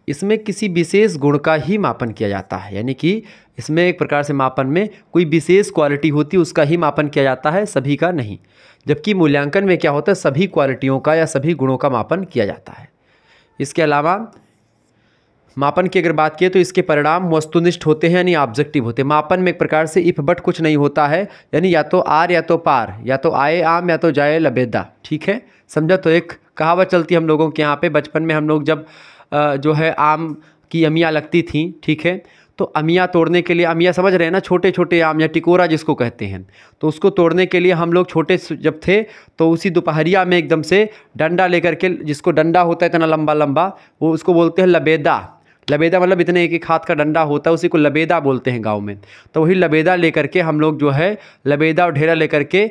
S1: इसमें किसी विशेष गुण का ही मापन किया जाता है यानी कि इसमें एक प्रकार से मापन में कोई विशेष क्वालिटी होती है उसका ही मापन किया जाता है सभी का नहीं जबकि मूल्यांकन में क्या होता है सभी क्वालिटियों का या सभी गुणों का मापन किया जाता है इसके अलावा मापन की अगर बात की तो इसके परिणाम वस्तुनिष्ठ होते हैं यानी ऑब्जेक्टिव होते हैं मापन में एक प्रकार से इफ बट कुछ नहीं होता है यानी या तो आर या तो पार या तो आए आम या तो जाए लबेदा ठीक है समझा तो एक कहावत चलती हम लोगों के यहाँ पे बचपन में हम लोग जब जो है आम की अमियाँ लगती थी ठीक है तो अमिया तोड़ने के लिए अमिया समझ रहे हैं ना छोटे छोटे आम या टिकोरा जिसको कहते हैं तो उसको तोड़ने के लिए हम लोग छोटे जब थे तो उसी दोपहरिया में एकदम से डंडा लेकर के जिसको डंडा होता है इतना लंबा लंबा वो उसको बोलते हैं लबेदा लबेदा मतलब इतने एक एक हाथ का डंडा होता है उसी को लबेदा बोलते हैं गांव में तो वही लबेदा लेकर के हम लोग जो है लबेदा और ढेरा लेकर के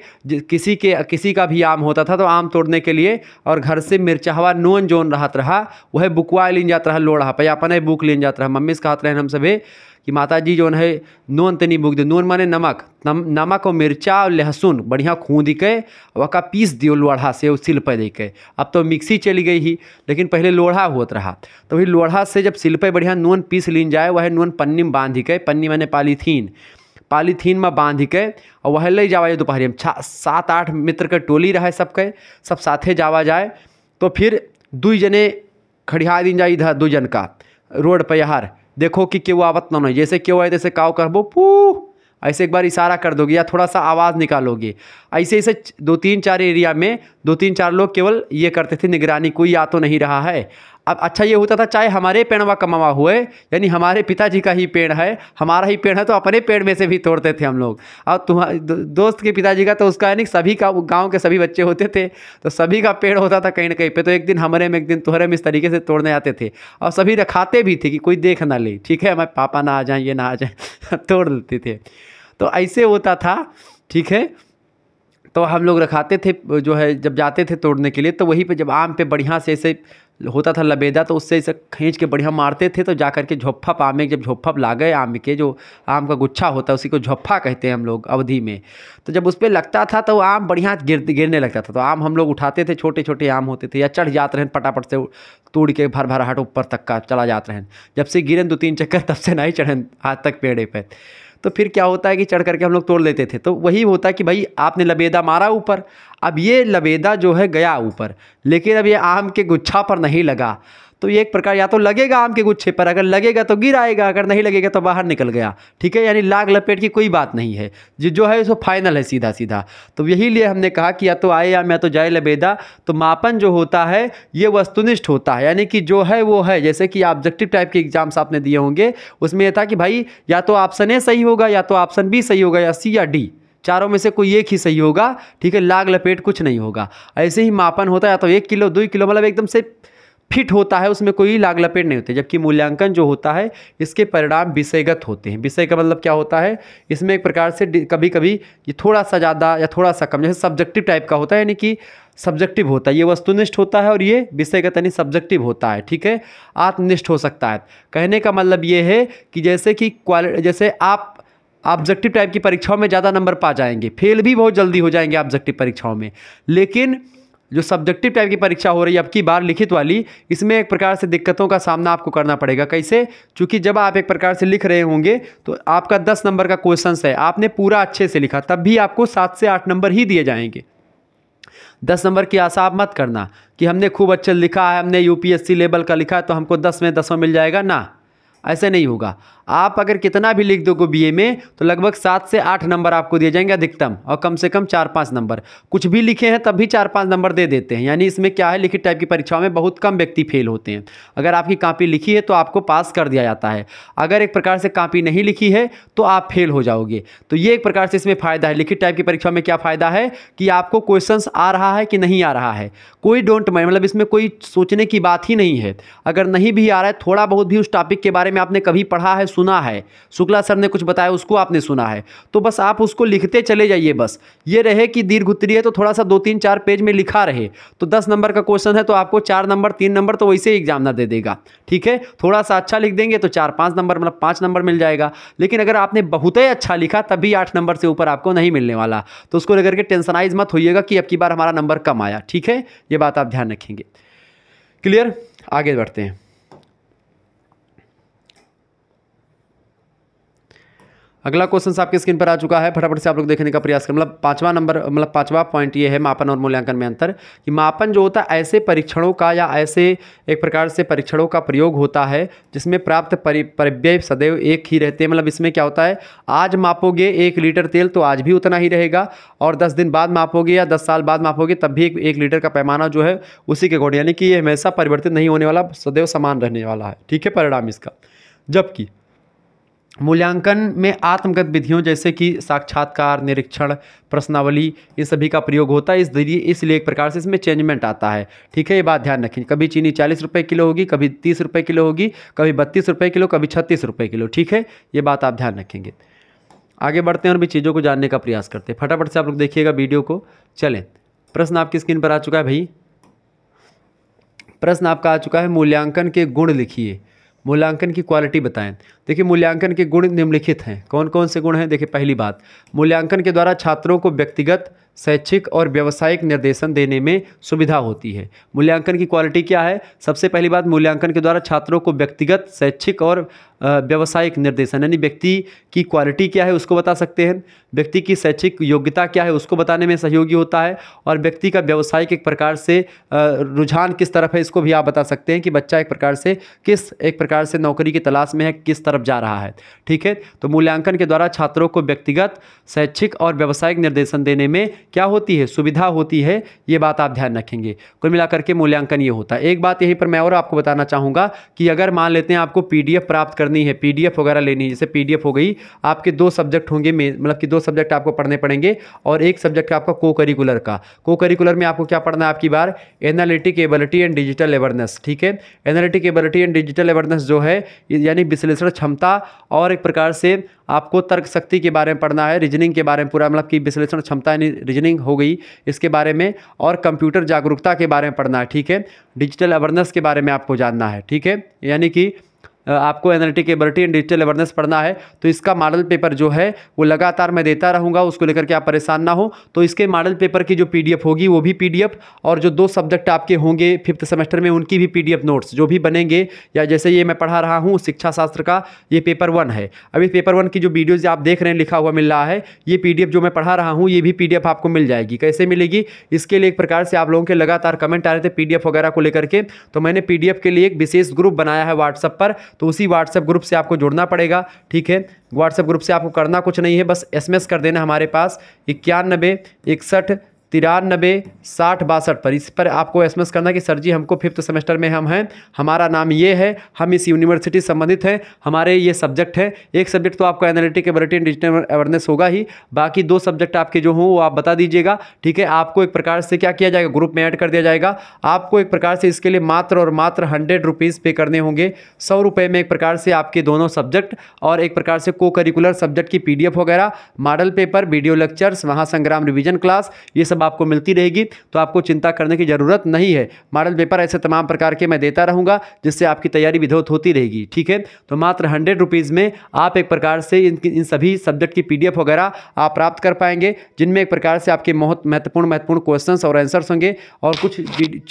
S1: किसी के किसी का भी आम होता था तो आम तोड़ने के लिए और घर से मिर्चहवा नोन जोन रहा वह बुकवा लीन जाता रहा लोड़ा पयापन बुक लीन जाता रहा मम्मी से कहा रहे हम सभी कि माता जी जो है नून तनी मुग दे नून माने नमक नम, नमक और मिर्चा और लहसुन बढ़िया खूंद के वका पीस दियो लोढ़ा से उस सिलपे दे के अब तो मिक्सी चली गई ही लेकिन पहले लोढ़ा होत रहा तो वही लोढ़ा से जब सिलपे बढ़िया नून पीस लीन जाए वह नून पन्नी में बांध के पन्नी माने पालीथीन पालीथीन में बांध के और वह ले जावा दोपहरी में सात आठ मित्र के टोली रहे सबके सब साथे जावा जाए तो फिर दुई जने खड़िहा दिन जाए इधर दो जन का रोड पर यहाँ देखो कि क्यों ना हो जैसे क्यों आए तैसे काव करबो पू ऐसे एक बार इशारा कर दोगे या थोड़ा सा आवाज़ निकालोगे ऐसे ऐसे दो तीन चार एरिया में दो तीन चार लोग केवल ये करते थे निगरानी कोई या तो नहीं रहा है अब अच्छा ये होता था चाहे हमारे पेड़ वा कमावा हुए यानी हमारे पिताजी का ही पेड़ है हमारा ही पेड़ है तो अपने पेड़ में से भी तोड़ते थे हम लोग और तुम्हारे दोस्त के पिताजी का तो उसका यानी सभी का गाँव के सभी बच्चे होते थे तो सभी का पेड़ होता था कहीं ना कहीं पे तो एक दिन हमारे में एक दिन तुहरे में इस तरीके से तोड़ने आते थे और सभी रखाते भी थे कि कोई देख ना ले ठीक है हमारे पापा ना आ जाए ये ना आ जाए तोड़ देते थे तो ऐसे होता था ठीक है तो हम लोग रखाते थे जो है जब जाते थे तोड़ने के लिए तो वहीं पे जब आम पे बढ़िया से ऐसे होता था लबेदा तो उससे इसे खींच के बढ़िया मारते थे तो जा करके झोप्फप आम आम जब झोप्फप ला गए आम के जो आम का गुच्छा होता है उसी को झोप्फा कहते हैं हम लोग अवधि में तो जब उस पर लगता था तो आम बढ़िया गिर गिरने लगता था तो आम हम लोग उठाते थे छोटे छोटे आम होते थे या चढ़ जाते रहें पटापट से तोड़ के भर भराहट ऊपर तक का चला जाते रहें जब से गिरें दो तीन चक्कर तब से नहीं चढ़ें हाथ तक पेड़े पर पे। तो फिर क्या होता है कि चढ़ करके हम लोग तोड़ लेते थे तो वही होता है कि भाई आपने लबेदा मारा ऊपर अब ये लबेदा जो है गया ऊपर लेकिन अब ये आम के गुच्छा पर नहीं लगा तो ये एक प्रकार या तो लगेगा आम के गुच्छे पर अगर लगेगा तो गिर आएगा अगर नहीं लगेगा तो बाहर निकल गया ठीक है यानी लाग लपेट की कोई बात नहीं है जो जो है सो फाइनल है सीधा सीधा तो यही लिए हमने कहा कि या तो आए या मैं तो जाए लबेदा तो मापन जो होता है ये वस्तुनिष्ठ होता है यानी कि जो है वो है जैसे कि ऑब्जेक्टिव टाइप के एग्जाम्स आपने दिए होंगे उसमें यह था कि भाई या तो ऑप्शन ए सही होगा या तो ऑप्शन बी सही होगा या सी या डी चारों में से कोई एक ही सही होगा ठीक है लाग लपेट कुछ नहीं होगा ऐसे ही मापन होता है या तो एक किलो दो किलो मतलब एकदम से फिट होता है उसमें कोई लाग लपेट नहीं होती जबकि मूल्यांकन जो होता है इसके परिणाम विषयगत होते हैं विषय का मतलब क्या होता है इसमें एक प्रकार से कभी कभी ये थोड़ा सा ज़्यादा या थोड़ा सा कम जैसे सब्जेक्टिव टाइप का होता है यानी कि सब्जेक्टिव होता है ये वस्तुनिष्ठ होता है और ये विषयगत यानी सब्जेक्टिव होता है ठीक है आत्मनिष्ठ हो सकता है कहने का मतलब ये है कि जैसे कि क्वालिटी जैसे आप ऑब्जेक्टिव टाइप की परीक्षाओं में ज़्यादा नंबर पा जाएंगे फेल भी बहुत जल्दी हो जाएंगे ऑब्जेक्टिव परीक्षाओं में लेकिन जो सब्जेक्टिव टाइप की परीक्षा हो रही है अब की बार लिखित वाली इसमें एक प्रकार से दिक्कतों का सामना आपको करना पड़ेगा कैसे चूंकि जब आप एक प्रकार से लिख रहे होंगे तो आपका दस नंबर का क्वेश्चन है आपने पूरा अच्छे से लिखा तब भी आपको सात से आठ नंबर ही दिए जाएंगे दस नंबर की आशा आप मत करना कि हमने खूब अच्छे लिखा है हमने यूपीएससी लेवल का लिखा है तो हमको दस में दसों मिल जाएगा ना ऐसे नहीं होगा आप अगर कितना भी लिख दोगे बी में तो लगभग सात से आठ नंबर आपको दिए जाएंगे अधिकतम और कम से कम चार पाँच नंबर कुछ भी लिखे हैं तब भी चार पाँच नंबर दे देते हैं यानी इसमें क्या है लिखित टाइप की परीक्षाओं में बहुत कम व्यक्ति फेल होते हैं अगर आपकी कापी लिखी है तो आपको पास कर दिया जाता है अगर एक प्रकार से कापी नहीं लिखी है तो आप फेल हो जाओगे तो ये एक प्रकार से इसमें फ़ायदा है लिखित टाइप की परीक्षा में क्या फ़ायदा है कि आपको क्वेश्चन आ रहा है कि नहीं आ रहा है कोई डोंट माइंड मतलब इसमें कोई सोचने की बात ही नहीं है अगर नहीं भी आ रहा है थोड़ा बहुत भी उस टॉपिक के बारे में आपने कभी पढ़ा है सुना है शुक्ला सर ने कुछ बताया उसको आपने सुना है तो बस आप उसको लिखते चले जाइए बस ये रहे कि दीर्घ है तो थोड़ा सा दो तीन चार पेज में लिखा रहे तो दस नंबर का क्वेश्चन है तो आपको चार नंबर तीन नंबर तो वैसे ही एग्जाम ना दे देगा ठीक है थोड़ा सा अच्छा लिख देंगे तो चार पाँच नंबर मतलब पाँच नंबर मिल जाएगा लेकिन अगर आपने बहुत ही अच्छा लिखा तभी आठ नंबर से ऊपर आपको नहीं मिलने वाला तो उसको लेकर के टेंशनाइज मत होइएगा कि अब की बार हमारा नंबर कम आया ठीक है ये बात आप ध्यान रखेंगे क्लियर आगे बढ़ते हैं अगला क्वेश्चन आपके स्क्रीन पर आ चुका है फटाफट से आप लोग देखने का प्रयास करें मतलब पांचवा नंबर मतलब पांचवा पॉइंट ये है मापन और मूल्यांकन में अंतर कि मापन जो होता है ऐसे परीक्षणों का या ऐसे एक प्रकार से परीक्षणों का प्रयोग होता है जिसमें प्राप्त परिव्यय सदैव एक ही रहते हैं मतलब इसमें क्या होता है आज मापोगे एक लीटर तेल तो आज भी उतना ही रहेगा और दस दिन बाद मापोगे या दस साल बाद मापोगे तब भी एक, एक लीटर का पैमाना जो है उसी के अकॉर्डिंग यानी कि ये हमेशा परिवर्तित नहीं होने वाला सदैव समान रहने वाला है ठीक है परिणाम इसका जबकि मूल्यांकन में आत्मगत विधियों जैसे कि साक्षात्कार निरीक्षण प्रश्नावली इन सभी का प्रयोग होता है इस दरिए इसलिए एक प्रकार से इसमें चेंजमेंट आता है ठीक है ये बात ध्यान रखें कभी चीनी चालीस रुपये किलो होगी कभी तीस रुपये किलो होगी कभी बत्तीस रुपये किलो कभी छत्तीस रुपये किलो ठीक है ये बात आप ध्यान रखेंगे आगे बढ़ते हैं और भी चीज़ों को जानने का प्रयास करते हैं फटाफट से आप लोग देखिएगा वीडियो को चलें प्रश्न आपकी स्क्रीन पर आ चुका है भाई प्रश्न आपका आ चुका है मूल्यांकन के गुण लिखिए मूल्यांकन की क्वालिटी बताएं देखिए मूल्यांकन के गुण निम्नलिखित हैं कौन कौन से गुण हैं देखिए पहली बात मूल्यांकन के द्वारा छात्रों को व्यक्तिगत शैक्षिक और व्यावसायिक निर्देशन देने में सुविधा होती है मूल्यांकन की क्वालिटी क्या है सबसे पहली बात मूल्यांकन के द्वारा छात्रों को व्यक्तिगत शैक्षिक और व्यावसायिक निर्देशन यानी व्यक्ति की क्वालिटी क्या है उसको बता सकते हैं व्यक्ति की शैक्षिक योग्यता क्या है उसको बताने में सहयोगी होता है और व्यक्ति का व्यावसायिक एक प्रकार से रुझान किस तरफ है इसको भी आप बता सकते हैं कि बच्चा एक प्रकार से किस एक प्रकार से नौकरी की तलाश में है किस तरफ जा रहा है ठीक है तो मूल्यांकन के द्वारा छात्रों को व्यक्तिगत शैक्षिक और व्यावसायिक निर्देशन देने में क्या होती है सुविधा होती है ये बात आप ध्यान रखेंगे कुल मिलाकर के मूल्यांकन ये होता है एक बात यहीं पर मैं और आपको बताना चाहूँगा कि अगर मान लेते हैं आपको पी प्राप्त करनी है पी वगैरह लेनी है जैसे पी हो गई आपके दो सब्जेक्ट होंगे मतलब कि दो सब्जेक्ट आपको पढ़ने पड़ेंगे और एक सब्जेक्ट आपका को करिकुलर का को करिकुलर में आपको क्या पढ़ना है आपकी बार analytic ability and digital awareness ठीक है analytic ability and digital awareness जो है यानी विश्लेषण क्षमता और एक प्रकार से आपको तर्क शक्ति के बारे में पढ़ना है रीजनिंग के बारे में पूरा मतलब कि विश्लेषण क्षमता यानी रीजनिंग हो गई इसके बारे में और कंप्यूटर जागरूकता के बारे में पढ़ना है ठीक है डिजिटल अवेयरनेस के बारे में आपको जानना है ठीक है यानी कि आपको analytic ability and digital awareness पढ़ना है तो इसका मॉडल पेपर जो है वो लगातार मैं देता रहूँगा उसको लेकर के आप परेशान ना हो तो इसके मॉडल पेपर की जो पी होगी वो भी पी और जो दो सब्जेक्ट आपके होंगे फिफ्थ सेमेस्टर में उनकी भी पी नोट्स जो भी बनेंगे या जैसे ये मैं पढ़ा रहा हूँ शिक्षा शास्त्र का ये पेपर वन है अभी पेपर वन की जो वीडियोज़ आप देख रहे हैं लिखा हुआ मिल रहा है ये पी जो मैं पढ़ा रहा हूँ ये भी पी आपको मिल जाएगी कैसे मिलेगी इसके लिए एक प्रकार से आप लोगों के लगातार कमेंट आ रहे थे पी वगैरह को लेकर के तो मैंने पी के लिए एक विशेष ग्रुप बनाया है व्हाट्सअप पर तो उसी व्हाट्सएप ग्रुप से आपको जुड़ना पड़ेगा ठीक है व्हाट्सएप ग्रुप से आपको करना कुछ नहीं है बस एस कर देना हमारे पास इक्यानबे इकसठ तिरानबे साठ बासठ पर इस पर आपको एस करना कि सर जी हमको फिफ्थ सेमेस्टर में हम हैं हमारा नाम ये है हम इस यूनिवर्सिटी से संबंधित हैं हमारे ये सब्जेक्ट है एक सब्जेक्ट तो आपको analytic ability and digital awareness होगा ही बाकी दो सब्जेक्ट आपके जो हों वो आप बता दीजिएगा ठीक है आपको एक प्रकार से क्या किया जाएगा ग्रुप में ऐड कर दिया जाएगा आपको एक प्रकार से इसके लिए मात्र और मात्र हंड्रेड रुपीज़ पे करने होंगे सौ रुपये में एक प्रकार से आपके दोनों सब्जेक्ट और एक प्रकार से को करिकुलर सब्जेक्ट की पी वगैरह मॉडल पेपर वीडियो लेक्चर्स महासंग्राम रिविजन क्लास ये सब आपको मिलती रहेगी तो आपको चिंता करने की ज़रूरत नहीं है मॉडल पेपर ऐसे तमाम प्रकार के मैं देता रहूँगा जिससे आपकी तैयारी विधोत होती रहेगी ठीक है तो मात्र हंड्रेड रुपीज़ में आप एक प्रकार से इन, इन सभी सब्जेक्ट की पीडीएफ वगैरह आप प्राप्त कर पाएंगे जिनमें एक प्रकार से आपके बहुत महत्वपूर्ण महत्वपूर्ण क्वेश्चन और आंसर्स होंगे और कुछ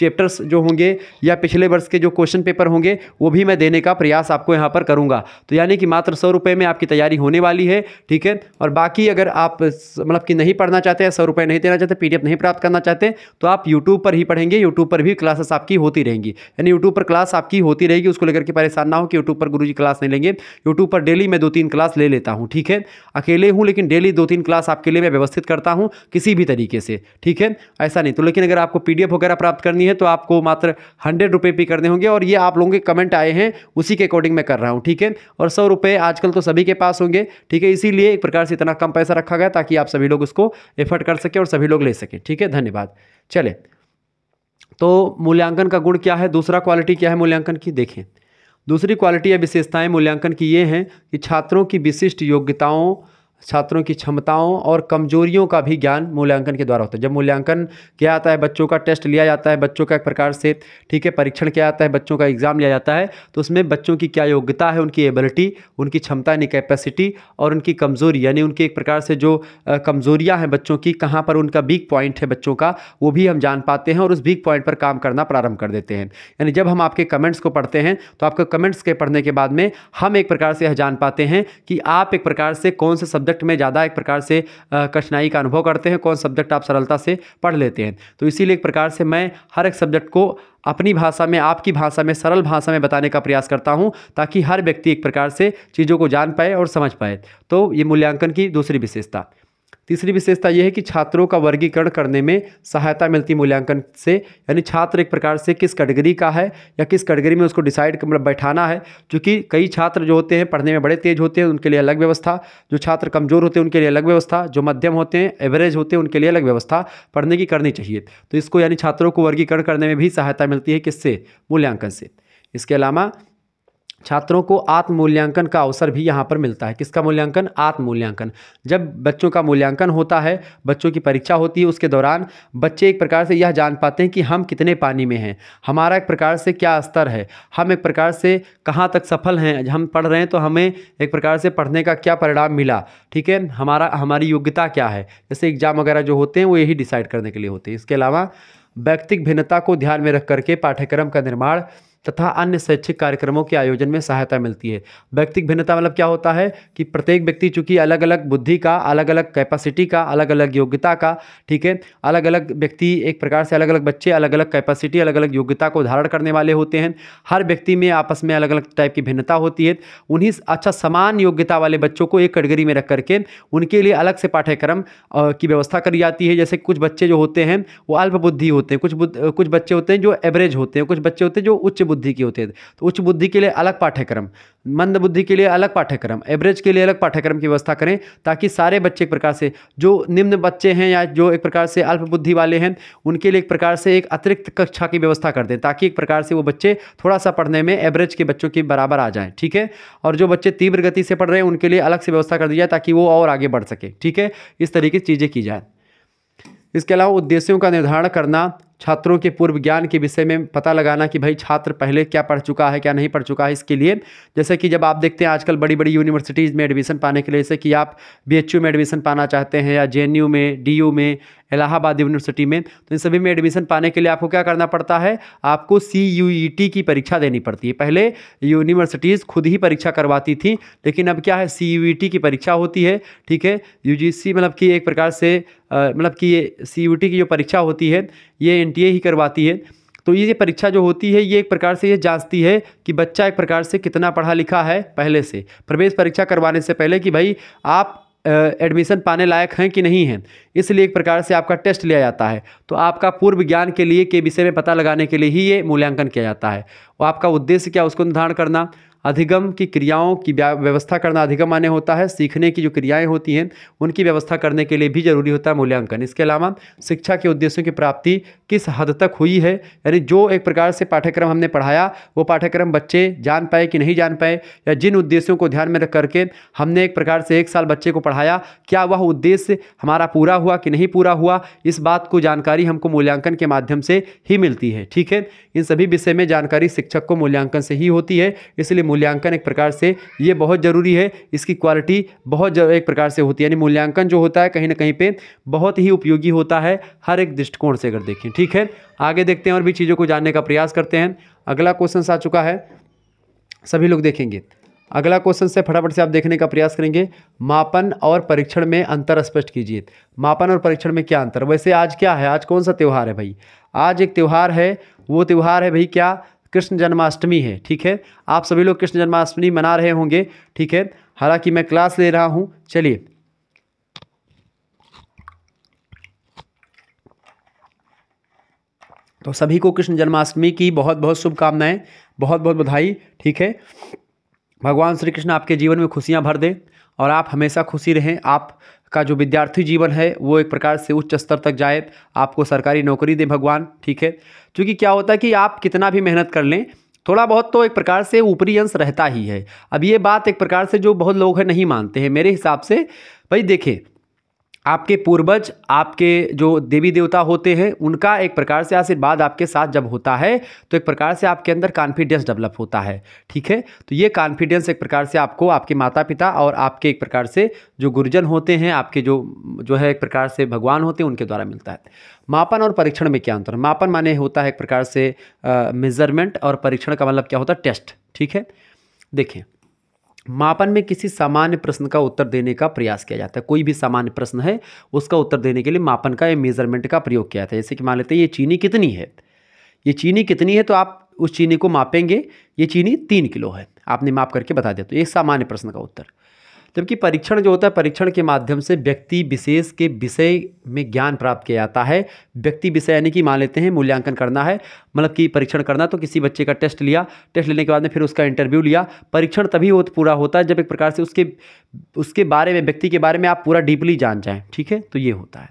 S1: चैप्टर्स जो होंगे या पिछले वर्ष के जो क्वेश्चन पेपर होंगे वो भी मैं देने का प्रयास आपको यहाँ पर करूँगा तो यानी कि मात्र सौ रुपये में आपकी तैयारी होने वाली है ठीक है और बाकी अगर आप मतलब कि नहीं पढ़ना चाहते हैं सौ रुपये नहीं देना चाहते पी सर्टिफिकेट नहीं प्राप्त करना चाहते तो आप यूट्यूब पर ही पढ़ेंगे यूट्यूब पर भी क्लासेस आपकी होती रहेंगी यानी यूट्यूब पर क्लास आपकी होती रहेगी उसको लेकर के परेशान ना हो कि यूट्यूब पर गुरु क्लास नहीं लेंगे यूट्यूब पर डेली मैं दो तीन क्लास ले लेता हूँ ठीक है अकेले हूँ लेकिन डेली दो तीन क्लास आपके लिए मैं व्यवस्थित करता हूँ किसी भी तरीके से ठीक है ऐसा नहीं तो लेकिन अगर आपको पी वगैरह प्राप्त करनी है तो आपको मात्र हंड्रेड रुपये पे करने होंगे और ये आप लोगों के कमेंट आए हैं उसी के अकॉर्डिंग मैं कर रहा हूँ ठीक है और सौ रुपये आजकल तो सभी के पास होंगे ठीक है इसीलिए एक प्रकार से इतना कम पैसा रखा गया ताकि आप सभी लोग उसको एफर्ट कर सकें और सभी लोग ले सकें सके ठीक है धन्यवाद चले तो मूल्यांकन का गुण क्या है दूसरा क्वालिटी क्या है मूल्यांकन की देखें दूसरी क्वालिटी या विशेषताएं मूल्यांकन की ये हैं कि छात्रों की विशिष्ट योग्यताओं छात्रों की क्षमताओं और कमजोरियों का भी ज्ञान मूल्यांकन के द्वारा होता है जब मूल्यांकन किया जाता है बच्चों का टेस्ट लिया जाता है बच्चों का एक प्रकार से ठीक है परीक्षण किया जाता है बच्चों का एग्ज़ाम लिया जाता है तो उसमें बच्चों की क्या योग्यता है उनकी एबिलिटी उनकी क्षमता यानी कैपेसिटी और उनकी कमज़ोरी यानी उनकी एक प्रकार से जो कमज़ोरियाँ हैं बच्चों की कहाँ पर उनका वीक पॉइंट है बच्चों का वो भी हम जान पाते हैं और उस वीक पॉइंट पर काम करना प्रारंभ कर देते हैं यानी जब हम आपके कमेंट्स को पढ़ते हैं तो आपके कमेंट्स के पढ़ने के बाद में हम एक प्रकार से यह जान पाते हैं कि आप एक प्रकार से कौन से शब्द सब्जेक्ट में ज़्यादा एक प्रकार से कठिनाई का अनुभव करते हैं कौन सब्जेक्ट आप सरलता से पढ़ लेते हैं तो इसीलिए एक प्रकार से मैं हर एक सब्जेक्ट को अपनी भाषा में आपकी भाषा में सरल भाषा में बताने का प्रयास करता हूँ ताकि हर व्यक्ति एक प्रकार से चीज़ों को जान पाए और समझ पाए तो ये मूल्यांकन की दूसरी विशेषता तीसरी विशेषता यह है कि छात्रों का वर्गीकरण करने में सहायता मिलती मूल्यांकन से यानी छात्र एक प्रकार से किस कैटेगरी का है या किस कैटेगरी में उसको डिसाइड मतलब बैठाना है चूँकि कई छात्र जो होते हैं पढ़ने में बड़े तेज होते हैं उनके लिए अलग व्यवस्था जो छात्र कमज़ोर होते हैं उनके लिए अलग व्यवस्था जो मध्यम होते हैं एवरेज होते हैं उनके लिए अलग व्यवस्था पढ़ने की करनी चाहिए तो इसको यानी छात्रों को वर्गीकरण करने में भी सहायता मिलती है किससे मूल्यांकन से इसके अलावा छात्रों को आत्म मूल्यांकन का अवसर भी यहाँ पर मिलता है किसका मूल्यांकन आत्म मूल्यांकन जब बच्चों का मूल्यांकन होता है बच्चों की परीक्षा होती है उसके दौरान बच्चे एक प्रकार से यह जान पाते हैं कि हम कितने पानी में हैं हमारा एक प्रकार से क्या स्तर है हम एक प्रकार से कहाँ तक सफल हैं हम पढ़ रहे हैं तो हमें एक प्रकार से पढ़ने का क्या परिणाम मिला ठीक है हमारा हमारी योग्यता क्या है जैसे एग्ज़ाम वगैरह जो होते हैं वो यही डिसाइड करने के लिए होते हैं इसके अलावा व्यक्तिक भिन्नता को ध्यान में रख करके पाठ्यक्रम का निर्माण तथा अन्य शैक्षिक कार्यक्रमों के आयोजन में सहायता मिलती है व्यक्तिक भिन्नता मतलब क्या होता है कि प्रत्येक व्यक्ति चूंकि अलग अलग बुद्धि का अलग अलग कैपेसिटी का अलग अलग योग्यता का ठीक है अलग अलग व्यक्ति एक प्रकार से अलग अलग बच्चे अलग अलग कैपेसिटी अलग अलग योग्यता को धारण करने वाले होते हैं हर व्यक्ति में आपस में अलग अलग टाइप की भिन्नता होती है उन्हीं अच्छा समान योग्यता वाले बच्चों को एक कैटेगरी में रख करके उनके लिए अलग से पाठ्यक्रम की व्यवस्था करी जाती है जैसे कुछ बच्चे जो होते हैं वो अल्प बुद्धि होते हैं कुछ कुछ बच्चे होते हैं जो एवरेज होते हैं कुछ बच्चे होते हैं जो उच्च बुद्धि की होती है तो उच्च बुद्धि के लिए अलग पाठ्यक्रम मंद बुद्धि के लिए अलग पाठ्यक्रम एवरेज के लिए अलग पाठ्यक्रम की व्यवस्था करें ताकि सारे बच्चे एक प्रकार से जो निम्न बच्चे हैं या जो एक प्रकार से अल्प बुद्धि वाले हैं उनके लिए एक प्रकार से एक अतिरिक्त कक्षा की व्यवस्था कर दें ताकि एक प्रकार से वो बच्चे थोड़ा सा पढ़ने में एवरेज के बच्चों के बराबर आ जाएँ ठीक है और जो बच्चे तीव्र गति से पढ़ रहे हैं उनके लिए अलग से व्यवस्था कर दी जाए ताकि वो और आगे बढ़ सके ठीक है इस तरीके की चीज़ें की जाए इसके अलावा उद्देश्यों का निर्धारण करना छात्रों के पूर्व ज्ञान के विषय में पता लगाना कि भाई छात्र पहले क्या पढ़ चुका है क्या नहीं पढ़ चुका है इसके लिए जैसे कि जब आप देखते हैं आजकल बड़ी बड़ी यूनिवर्सिटीज़ में एडमिशन पाने के लिए जैसे कि आप बी में एडमिशन पाना चाहते हैं या जे में डी में इलाहाबाद यूनिवर्सिटी में तो इन सभी में एडमिशन पाने के लिए आपको क्या करना पड़ता है आपको सी यू ई टी की परीक्षा देनी पड़ती है पहले यूनिवर्सिटीज़ खुद ही परीक्षा करवाती थी लेकिन अब क्या है सी यू ई टी की परीक्षा होती है ठीक है यू जी सी मतलब कि एक प्रकार से मतलब कि ये सी यू टी की जो परीक्षा होती है ये एन ही करवाती है तो ये परीक्षा जो होती है ये एक प्रकार से ये जांचती है कि बच्चा एक प्रकार से कितना पढ़ा लिखा है पहले से प्रवेश परीक्षा करवाने से पहले कि भाई आप एडमिशन पाने लायक हैं कि नहीं हैं इसलिए एक प्रकार से आपका टेस्ट लिया जाता है तो आपका पूर्व ज्ञान के लिए के विषय में पता लगाने के लिए ही ये मूल्यांकन किया जाता है और आपका उद्देश्य क्या उसको निर्धारण करना अधिगम की क्रियाओं की व्यवस्था करना अधिगम माने होता है सीखने की जो क्रियाएं होती हैं उनकी व्यवस्था करने के लिए भी जरूरी होता है मूल्यांकन इसके अलावा शिक्षा के उद्देश्यों की प्राप्ति किस हद तक हुई है यानी जो एक प्रकार से पाठ्यक्रम हमने पढ़ाया वो पाठ्यक्रम बच्चे जान पाए कि नहीं जान पाए या जिन उद्देश्यों को ध्यान में रख करके हमने एक प्रकार से एक साल बच्चे को पढ़ाया क्या वह उद्देश्य हमारा पूरा हुआ कि नहीं पूरा हुआ इस बात को जानकारी हमको मूल्यांकन के माध्यम से ही मिलती है ठीक है इन सभी विषय में जानकारी शिक्षक को मूल्यांकन से ही होती है इसलिए मूल्यांकन एक प्रकार से ये बहुत ज़रूरी है इसकी क्वालिटी बहुत एक प्रकार से होती है यानी मूल्यांकन जो होता है कहीं ना कहीं पर बहुत ही उपयोगी होता है हर एक दृष्टिकोण से अगर देखें ठीक है आगे देखते हैं और भी चीज़ों को जानने का प्रयास करते हैं अगला क्वेश्चन आ चुका है सभी लोग देखेंगे अगला क्वेश्चन से फटाफट से आप देखने का प्रयास करेंगे मापन और परीक्षण में अंतर स्पष्ट कीजिए मापन और परीक्षण में क्या अंतर वैसे आज क्या है आज कौन सा त्यौहार है भाई आज एक त्यौहार है वो त्यौहार है भाई क्या कृष्ण जन्माष्टमी है ठीक है आप सभी लोग कृष्ण जन्माष्टमी मना रहे होंगे ठीक है हालांकि मैं क्लास ले रहा हूँ चलिए तो सभी को कृष्ण जन्माष्टमी की बहुत बहुत शुभकामनाएं बहुत बहुत बधाई ठीक है भगवान श्री कृष्ण आपके जीवन में खुशियाँ भर दें और आप हमेशा खुशी रहें आप का जो विद्यार्थी जीवन है वो एक प्रकार से उच्च स्तर तक जाए आपको सरकारी नौकरी दे भगवान ठीक है क्योंकि क्या होता है कि आप कितना भी मेहनत कर लें थोड़ा बहुत तो एक प्रकार से ऊपरी अंश रहता ही है अब ये बात एक प्रकार से जो बहुत लोग हैं नहीं मानते हैं मेरे हिसाब से भाई देखें आपके पूर्वज आपके जो देवी देवता होते हैं उनका एक प्रकार से आशीर्वाद आपके साथ जब होता है तो एक प्रकार से आपके अंदर कॉन्फिडेंस डेवलप होता है ठीक है तो ये कॉन्फिडेंस एक प्रकार से आपको आपके माता पिता और आपके एक प्रकार से जो गुरुजन होते हैं आपके जो जो है एक प्रकार से भगवान होते हैं उनके द्वारा मिलता है मापन और परीक्षण में क्या अंतर मापन माने होता है एक प्रकार से मेज़रमेंट और परीक्षण का मतलब क्या होता है टेस्ट ठीक है देखें मापन में किसी सामान्य प्रश्न का उत्तर देने का प्रयास किया जाता है कोई भी सामान्य प्रश्न है उसका उत्तर देने के लिए मापन का या मेज़रमेंट का प्रयोग किया जाता है जैसे कि मान लेते हैं ये चीनी कितनी है ये चीनी कितनी है तो आप उस चीनी को मापेंगे ये चीनी तीन किलो है आपने माप करके बता दिया तो ये सामान्य प्रश्न का उत्तर जबकि परीक्षण जो होता है परीक्षण के माध्यम से व्यक्ति विशेष के विषय में ज्ञान प्राप्त किया जाता है व्यक्ति विषय यानी कि मान लेते हैं मूल्यांकन करना है मतलब कि परीक्षण करना तो किसी बच्चे का टेस्ट लिया टेस्ट लेने के बाद में फिर उसका इंटरव्यू लिया परीक्षण तभी हो पूरा होता है जब एक प्रकार से उसके उसके बारे में व्यक्ति के बारे में आप पूरा डीपली जान जाएँ ठीक है तो ये होता है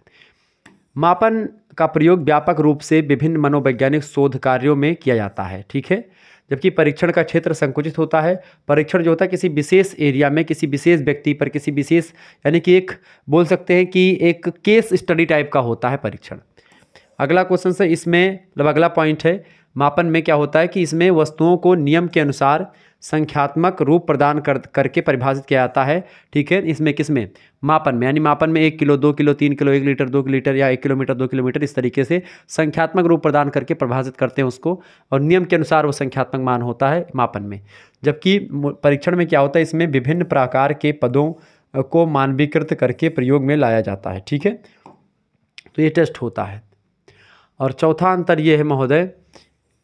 S1: मापन का प्रयोग व्यापक रूप से विभिन्न मनोवैज्ञानिक शोध कार्यों में किया जाता है ठीक है जबकि परीक्षण का क्षेत्र संकुचित होता है परीक्षण जो होता है किसी विशेष एरिया में किसी विशेष व्यक्ति पर किसी विशेष यानी कि एक बोल सकते हैं कि एक केस स्टडी टाइप का होता है परीक्षण अगला क्वेश्चन से इसमें मतलब अगला पॉइंट है मापन में क्या होता है कि इसमें वस्तुओं को नियम के अनुसार संख्यात्मक रूप प्रदान कर करके परिभाषित किया जाता है ठीक है इसमें किस में मापन में यानी मापन में एक किलो दो किलो तीन किलो एक लीटर दो लीटर या एक किलोमीटर दो किलोमीटर इस तरीके से संख्यात्मक रूप प्रदान करके परिभाषित करते हैं उसको और नियम के अनुसार वो संख्यात्मक मान होता है मापन में जबकि परीक्षण में क्या होता है इसमें विभिन्न प्रकार के पदों को मानवीकृत करके प्रयोग में लाया जाता है ठीक है तो ये टेस्ट होता है और चौथा अंतर ये है महोदय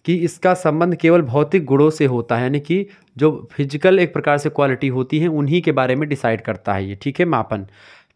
S1: कि इसका संबंध केवल भौतिक गुणों से होता है यानी कि जो फिजिकल एक प्रकार से क्वालिटी होती है उन्हीं के बारे में डिसाइड करता है ये ठीक है मापन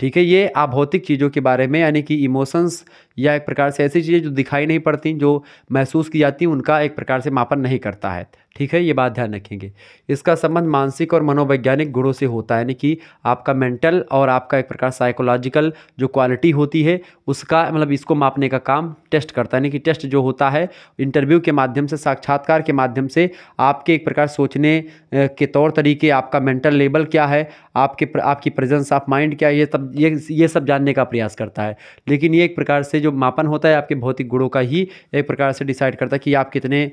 S1: ठीक है ये आप भौतिक चीज़ों के बारे में यानी कि इमोशंस या एक प्रकार से ऐसी चीज़ें जो दिखाई नहीं पड़ती जो महसूस की जाती उनका एक प्रकार से मापन नहीं करता है ठीक है ये बात ध्यान रखेंगे इसका संबंध मानसिक और मनोवैज्ञानिक गुणों से होता है यानी कि आपका मेंटल और आपका एक प्रकार साइकोलॉजिकल जो क्वालिटी होती है उसका मतलब इसको मापने का काम टेस्ट करता है यानी कि टेस्ट जो होता है इंटरव्यू के माध्यम से साक्षात्कार के माध्यम से आपके एक प्रकार सोचने के तौर तरीके आपका मेंटल लेवल क्या है आपके आपकी प्रेजेंस ऑफ माइंड क्या है ये सब ये ये सब जानने का प्रयास करता है लेकिन ये एक प्रकार से जो जो मापन होता है आपके भौतिक गुणों का ही एक प्रकार से डिसाइड करता है कि आप कितने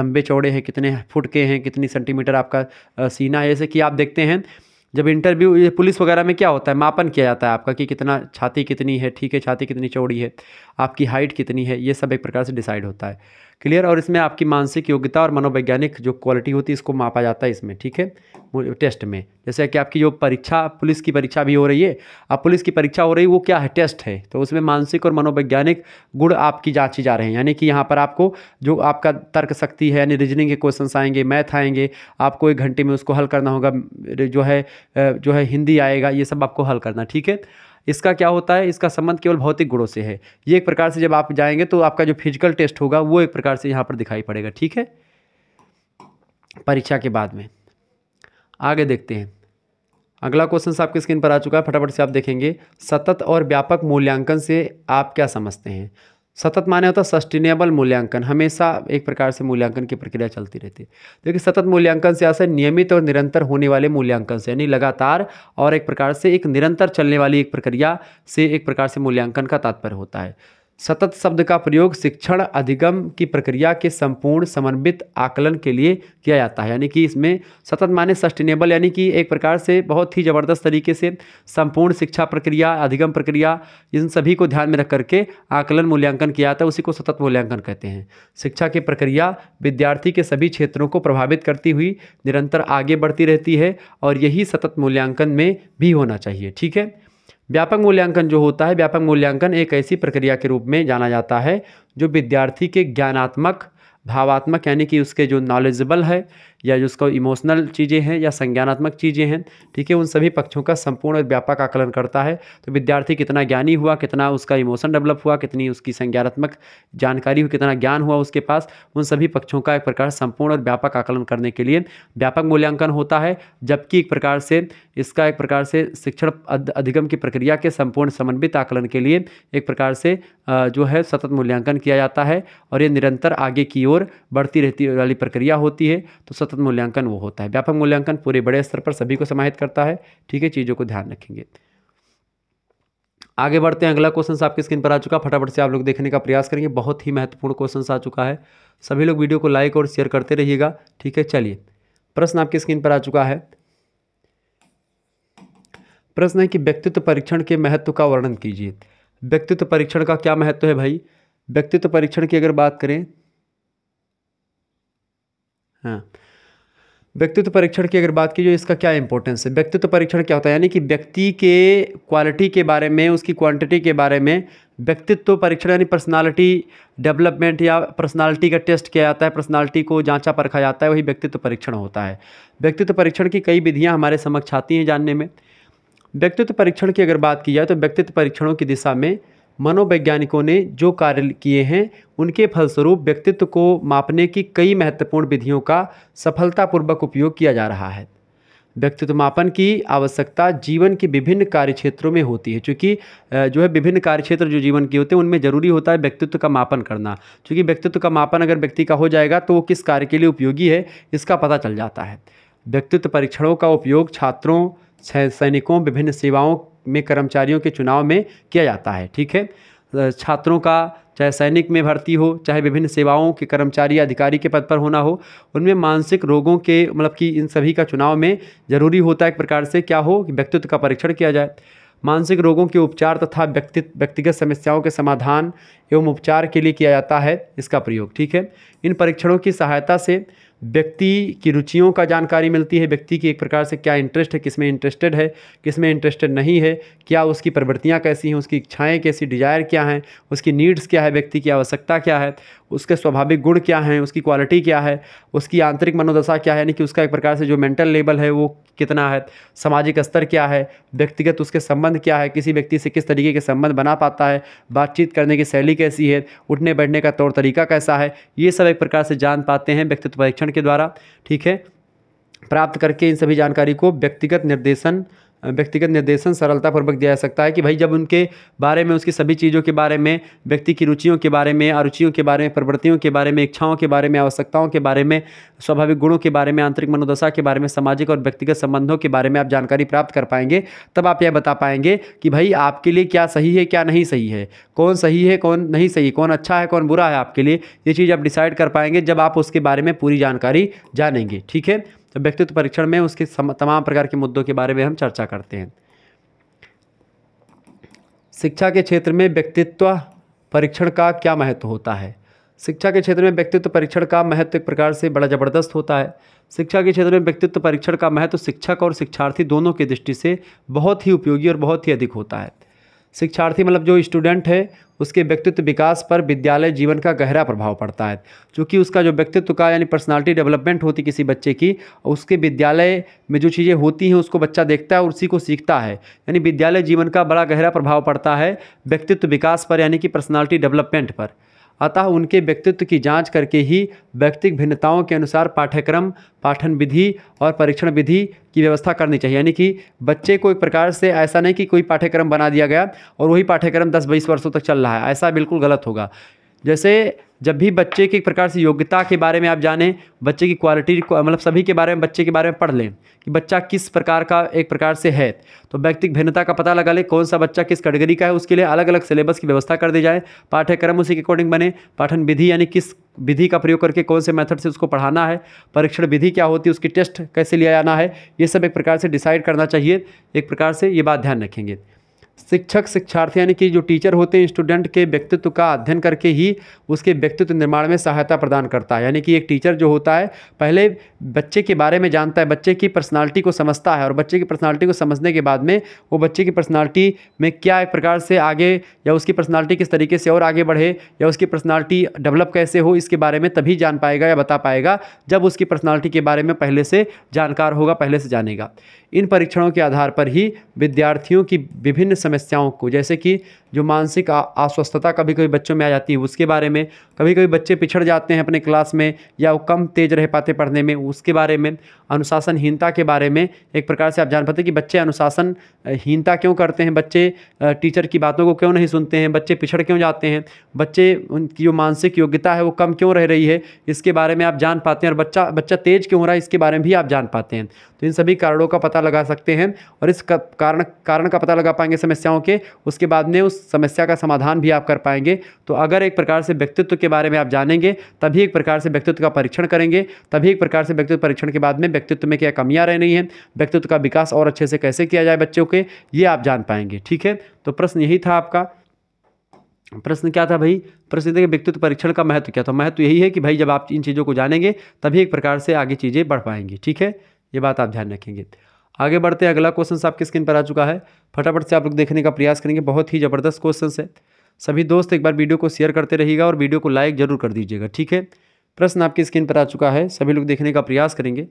S1: लंबे चौड़े हैं कितने फुट के हैं कितनी सेंटीमीटर आपका सीना है जैसे कि आप देखते हैं जब इंटरव्यू ये पुलिस वगैरह में क्या होता है मापन किया जाता है आपका कि कितना छाती कितनी है ठीक है छाती कितनी चौड़ी है आपकी हाइट कितनी है ये सब एक प्रकार से डिसाइड होता है क्लियर और इसमें आपकी मानसिक योग्यता और मनोवैज्ञानिक जो क्वालिटी होती है इसको मापा जाता है इसमें ठीक है टेस्ट में जैसे कि आपकी जो परीक्षा पुलिस की परीक्षा भी हो रही है अब पुलिस की परीक्षा हो रही है वो क्या है टेस्ट है तो उसमें मानसिक और मनोवैज्ञानिक गुण आपकी जाँचे जा रहे हैं यानी कि यहाँ पर आपको जो आपका तर्क शक्ति है यानी रीजनिंग के क्वेश्चन आएंगे मैथ आएंगे आपको एक घंटे में उसको हल करना होगा जो है जो है हिंदी आएगा ये सब आपको हल करना ठीक है इसका क्या होता है इसका संबंध केवल भौतिक गुणों से है ये एक प्रकार से जब आप जाएंगे तो आपका जो फिजिकल टेस्ट होगा वो एक प्रकार से यहाँ पर दिखाई पड़ेगा ठीक है परीक्षा के बाद में आगे देखते हैं अगला क्वेश्चन आपकी स्क्रीन पर आ चुका है फटाफट से आप देखेंगे सतत और व्यापक मूल्यांकन से आप क्या समझते हैं सतत माने होता है सस्टेनेबल मूल्यांकन हमेशा एक प्रकार से मूल्यांकन की प्रक्रिया चलती रहती है तो देखिए सतत मूल्यांकन से ऐसे नियमित और निरंतर होने वाले मूल्यांकन से यानी लगातार और एक प्रकार से एक निरंतर चलने वाली एक प्रक्रिया से एक प्रकार से मूल्यांकन का तात्पर्य होता है सतत शब्द का प्रयोग शिक्षण अधिगम की प्रक्रिया के संपूर्ण समन्वित आकलन के लिए किया जाता है यानी कि इसमें सतत माने सस्टेनेबल यानी कि एक प्रकार से बहुत ही ज़बरदस्त तरीके से संपूर्ण शिक्षा प्रक्रिया अधिगम प्रक्रिया इन सभी को ध्यान में रख करके आकलन मूल्यांकन किया जाता है उसी को सतत मूल्यांकन कहते हैं शिक्षा की प्रक्रिया विद्यार्थी के सभी क्षेत्रों को प्रभावित करती हुई निरंतर आगे बढ़ती रहती है और यही सतत मूल्यांकन में भी होना चाहिए ठीक है व्यापक मूल्यांकन जो होता है व्यापक मूल्यांकन एक ऐसी प्रक्रिया के रूप में जाना जाता है जो विद्यार्थी के ज्ञानात्मक भावात्मक यानी कि उसके जो नॉलेजेबल है या जिसको इमोशनल चीज़ें हैं या संज्ञानात्मक चीज़ें हैं ठीक है उन सभी पक्षों का संपूर्ण और व्यापक आकलन करता है तो विद्यार्थी कितना ज्ञानी हुआ कितना उसका इमोशन डेवलप हुआ कितनी उसकी संज्ञानात्मक जानकारी हुई कितना ज्ञान हुआ उसके पास उन सभी पक्षों का एक प्रकार संपूर्ण और व्यापक आकलन करने के लिए व्यापक मूल्यांकन होता है जबकि एक प्रकार से इसका एक प्रकार से शिक्षण अधिगम की प्रक्रिया के संपूर्ण समन्वित आकलन के लिए एक प्रकार से जो है सतत मूल्यांकन किया जाता है और ये निरंतर आगे की ओर बढ़ती रहती वाली प्रक्रिया होती है तो सतत सतत मूल्यांकन वो होता है व्यापक मूल्यांकन पूरे बड़े स्तर पर सभी को समाहित करता है ठीक है चीज़ों को ध्यान रखेंगे आगे बढ़ते हैं अगला क्वेश्चन आपकी स्क्रीन पर आ चुका फटाफट से आप लोग देखने का प्रयास करेंगे बहुत ही महत्वपूर्ण क्वेश्चन आ चुका है सभी लोग वीडियो को लाइक और शेयर करते रहिएगा ठीक है चलिए प्रश्न आपकी स्क्रीन पर आ चुका है प्रश्न है कि व्यक्तित्व परीक्षण के महत्व का वर्णन कीजिए व्यक्तित्व परीक्षण का क्या महत्व है भाई व्यक्तित्व परीक्षण की अगर बात करें हाँ व्यक्तित्व परीक्षण की अगर बात की जाए इसका क्या इंपॉर्टेंस है व्यक्तित्व परीक्षण क्या होता है यानी कि व्यक्ति के क्वालिटी के बारे में उसकी क्वांटिटी के बारे में व्यक्तित्व परीक्षण यानी पर्सनालिटी डेवलपमेंट या पर्सनालिटी का टेस्ट किया जाता है पर्सनालिटी को जांचा परखा जाता है वही व्यक्तित्व परीक्षण होता है व्यक्तित्व परीक्षण की कई विधियाँ हमारे समक्ष आती हैं जानने में व्यक्तित्व परीक्षण की अगर बात की जाए तो व्यक्तित्व परीक्षणों की दिशा में मनोवैज्ञानिकों ने जो कार्य किए हैं उनके फलस्वरूप व्यक्तित्व को मापने की कई महत्वपूर्ण विधियों का सफलतापूर्वक उपयोग किया जा रहा है व्यक्तित्व मापन की आवश्यकता जीवन के विभिन्न कार्य क्षेत्रों में होती है क्योंकि जो है विभिन्न कार्य क्षेत्र जो जीवन के होते हैं उनमें जरूरी होता है व्यक्तित्व का मापन करना क्योंकि व्यक्तित्व का मापन अगर व्यक्ति का हो जाएगा तो वो किस कार्य के लिए उपयोगी है इसका पता चल जाता है व्यक्तित्व परीक्षणों का उपयोग छात्रों सैनिकों विभिन्न सेवाओं में कर्मचारियों के चुनाव में किया जाता है ठीक है छात्रों का चाहे सैनिक में भर्ती हो चाहे विभिन्न सेवाओं के कर्मचारी अधिकारी के पद पर होना हो उनमें मानसिक रोगों के मतलब कि इन सभी का चुनाव में जरूरी होता है एक प्रकार से क्या हो कि व्यक्तित्व का परीक्षण किया जाए मानसिक रोगों के उपचार तथा व्यक्तित्व व्यक्तिगत समस्याओं के समाधान एवं उपचार के लिए किया जाता है इसका प्रयोग ठीक है इन परीक्षणों की सहायता से व्यक्ति की रुचियों का जानकारी मिलती है व्यक्ति की एक प्रकार से क्या इंटरेस्ट है किसमें इंटरेस्टेड है किसमें इंटरेस्टेड नहीं है क्या उसकी प्रवृत्तियाँ कैसी हैं उसकी इच्छाएँ कैसी डिज़ायर क्या हैं उसकी नीड्स क्या है व्यक्ति की आवश्यकता क्या है उसके स्वाभाविक गुण क्या हैं उसकी क्वालिटी क्या है उसकी आंतरिक मनोदशा क्या है यानी कि उसका एक प्रकार से जो मेंटल लेवल है वो कितना है सामाजिक स्तर क्या है व्यक्तिगत उसके संबंध क्या है किसी व्यक्ति से किस तरीके के संबंध बना पाता है बातचीत करने की शैली कैसी है उठने बैठने का तौर तरीका कैसा है ये सब एक प्रकार से जान पाते हैं व्यक्तित्व परीक्षण के द्वारा ठीक है प्राप्त करके इन सभी जानकारी को व्यक्तिगत निर्देशन व्यक्तिगत निर्देशन सरलतापूर्वक दिया जा सकता है कि भाई जब उनके बारे में उसकी सभी चीज़ों के बारे में व्यक्ति की रुचियों के बारे में अरुचियों के बारे में प्रवृत्तियों के बारे में इच्छाओं के बारे में आवश्यकताओं के बारे में स्वाभाविक गुणों के बारे में आंतरिक मनोदशा के बारे में सामाजिक और व्यक्तिगत संबंधों के बारे में आप जानकारी प्राप्त कर पाएंगे तब आप यह बता पाएंगे कि भाई आपके लिए क्या सही है क्या नहीं सही है कौन सही है कौन नहीं सही कौन अच्छा है कौन बुरा है आपके लिए ये चीज़ आप डिसाइड कर पाएंगे जब आप उसके बारे में पूरी जानकारी जानेंगे ठीक है तो व्यक्तित्व परीक्षण में उसके तमाम प्रकार के मुद्दों के बारे में हम चर्चा करते हैं शिक्षा के क्षेत्र में व्यक्तित्व परीक्षण का क्या महत्व होता है शिक्षा के क्षेत्र में व्यक्तित्व परीक्षण का महत्व एक प्रकार से बड़ा ज़बरदस्त होता है शिक्षा के क्षेत्र में व्यक्तित्व परीक्षण का महत्व शिक्षक और शिक्षार्थी दोनों की दृष्टि से बहुत ही उपयोगी और बहुत ही अधिक होता है शिक्षार्थी मतलब जो स्टूडेंट है उसके व्यक्तित्व विकास पर विद्यालय जीवन का गहरा प्रभाव पड़ता है क्योंकि उसका जो व्यक्तित्व का यानी पर्सनालिटी डेवलपमेंट होती किसी बच्चे की उसके विद्यालय में जो चीज़ें होती हैं उसको बच्चा देखता है और उसी को सीखता है यानी विद्यालय जीवन का बड़ा गहरा प्रभाव पड़ता है व्यक्तित्व विकास पर यानी कि पर्सनैलिटी डेवलपमेंट पर अतः उनके व्यक्तित्व की जांच करके ही व्यक्तिक भिन्नताओं के अनुसार पाठ्यक्रम पाठन विधि और परीक्षण विधि की व्यवस्था करनी चाहिए यानी कि बच्चे को एक प्रकार से ऐसा नहीं कि कोई पाठ्यक्रम बना दिया गया और वही पाठ्यक्रम दस बीस वर्षों तक चल रहा है ऐसा बिल्कुल गलत होगा जैसे जब भी बच्चे के एक प्रकार से योग्यता के बारे में आप जानें बच्चे की क्वालिटी मतलब सभी के बारे में बच्चे के बारे में पढ़ लें कि बच्चा किस प्रकार का एक प्रकार से है तो व्यक्तिक भिन्नता का पता लगा लें कौन सा बच्चा किस कैटेगरी का है उसके लिए अलग अलग सिलेबस की व्यवस्था कर दी जाए पाठ्यक्रम उसी के अकॉर्डिंग बने पाठन विधि यानी किस विधि का प्रयोग करके कौन से मेथड से उसको पढ़ाना है परीक्षण विधि क्या होती है उसकी टेस्ट कैसे लिया जाना है ये सब एक प्रकार से डिसाइड करना चाहिए एक प्रकार से ये बात ध्यान रखेंगे शिक्षक शिक्षार्थी यानी कि जो टीचर होते हैं स्टूडेंट के व्यक्तित्व का अध्ययन करके ही उसके व्यक्तित्व निर्माण में सहायता प्रदान करता है यानी कि एक टीचर जो होता है पहले बच्चे के बारे में जानता है बच्चे की पर्सनालिटी को समझता है और बच्चे की पर्सनालिटी को समझने के बाद में वो बच्चे की पर्सनालिटी में क्या एक प्रकार से आगे या उसकी पर्सनैलिटी किस तरीके से और आगे बढ़े या उसकी पर्सनैलिटी डेवलप कैसे हो इसके बारे में तभी जान पाएगा या बता पाएगा जब उसकी पर्सनैलिटी के बारे में पहले से जानकार होगा पहले से जानेगा इन परीक्षणों के आधार पर ही विद्यार्थियों की विभिन्न समस्याओं को जैसे कि जो मानसिक अस्वस्थता कभी कभी बच्चों में आ जाती है उसके बारे में कभी कभी बच्चे पिछड़ जाते हैं अपने क्लास में या वो कम तेज रह पाते पढ़ने में उसके बारे में अनुशासनहीनता के बारे में एक प्रकार से आप जान पाते कि बच्चे अनुशासनहीनता क्यों करते हैं बच्चे टीचर की बातों को क्यों नहीं सुनते हैं बच्चे पिछड़ क्यों जाते हैं बच्चे उनकी जो मानसिक योग्यता है वो कम क्यों रह रही है इसके बारे में आप जान पाते हैं और बच्चा बच्चा तेज क्यों हो रहा है इसके बारे में भी आप जान पाते हैं तो इन सभी कारणों का पता लगा सकते हैं और इस कारण कारण का पता लगा पाएंगे समस्याओं के उसके बाद में उस समस्या का समाधान भी आप कर पाएंगे तो अगर एक प्रकार से व्यक्तित्व के बारे में आप जानेंगे तभी एक प्रकार से व्यक्तित्व का परीक्षण करेंगे तभी एक प्रकार से व्यक्तित्व परीक्षण के बाद में व्यक्तित्व में क्या कमियाँ रह नहीं हैं व्यक्तित्व का विकास और अच्छे से कैसे किया जाए बच्चों के ये आप जान पाएंगे ठीक है तो प्रश्न यही था आपका प्रश्न क्या था भाई प्रश्न देखिए व्यक्तित्व परीक्षण का महत्व क्या था महत्व यही है कि भाई जब आप इन चीज़ों को जानेंगे तभी एक प्रकार से आगे चीज़ें बढ़ पाएंगी ठीक है ये बात आप ध्यान रखेंगे आगे बढ़ते हैं अगला क्वेश्चन आपकी स्क्रीन पर आ चुका है फटाफट से आप लोग देखने का प्रयास करेंगे बहुत ही ज़बरदस्त क्वेश्चन है सभी दोस्त एक बार वीडियो को शेयर करते रहिएगा और वीडियो को लाइक जरूर कर दीजिएगा ठीक है प्रश्न आपकी स्क्रीन पर आ चुका है सभी लोग देखने का प्रयास करेंगे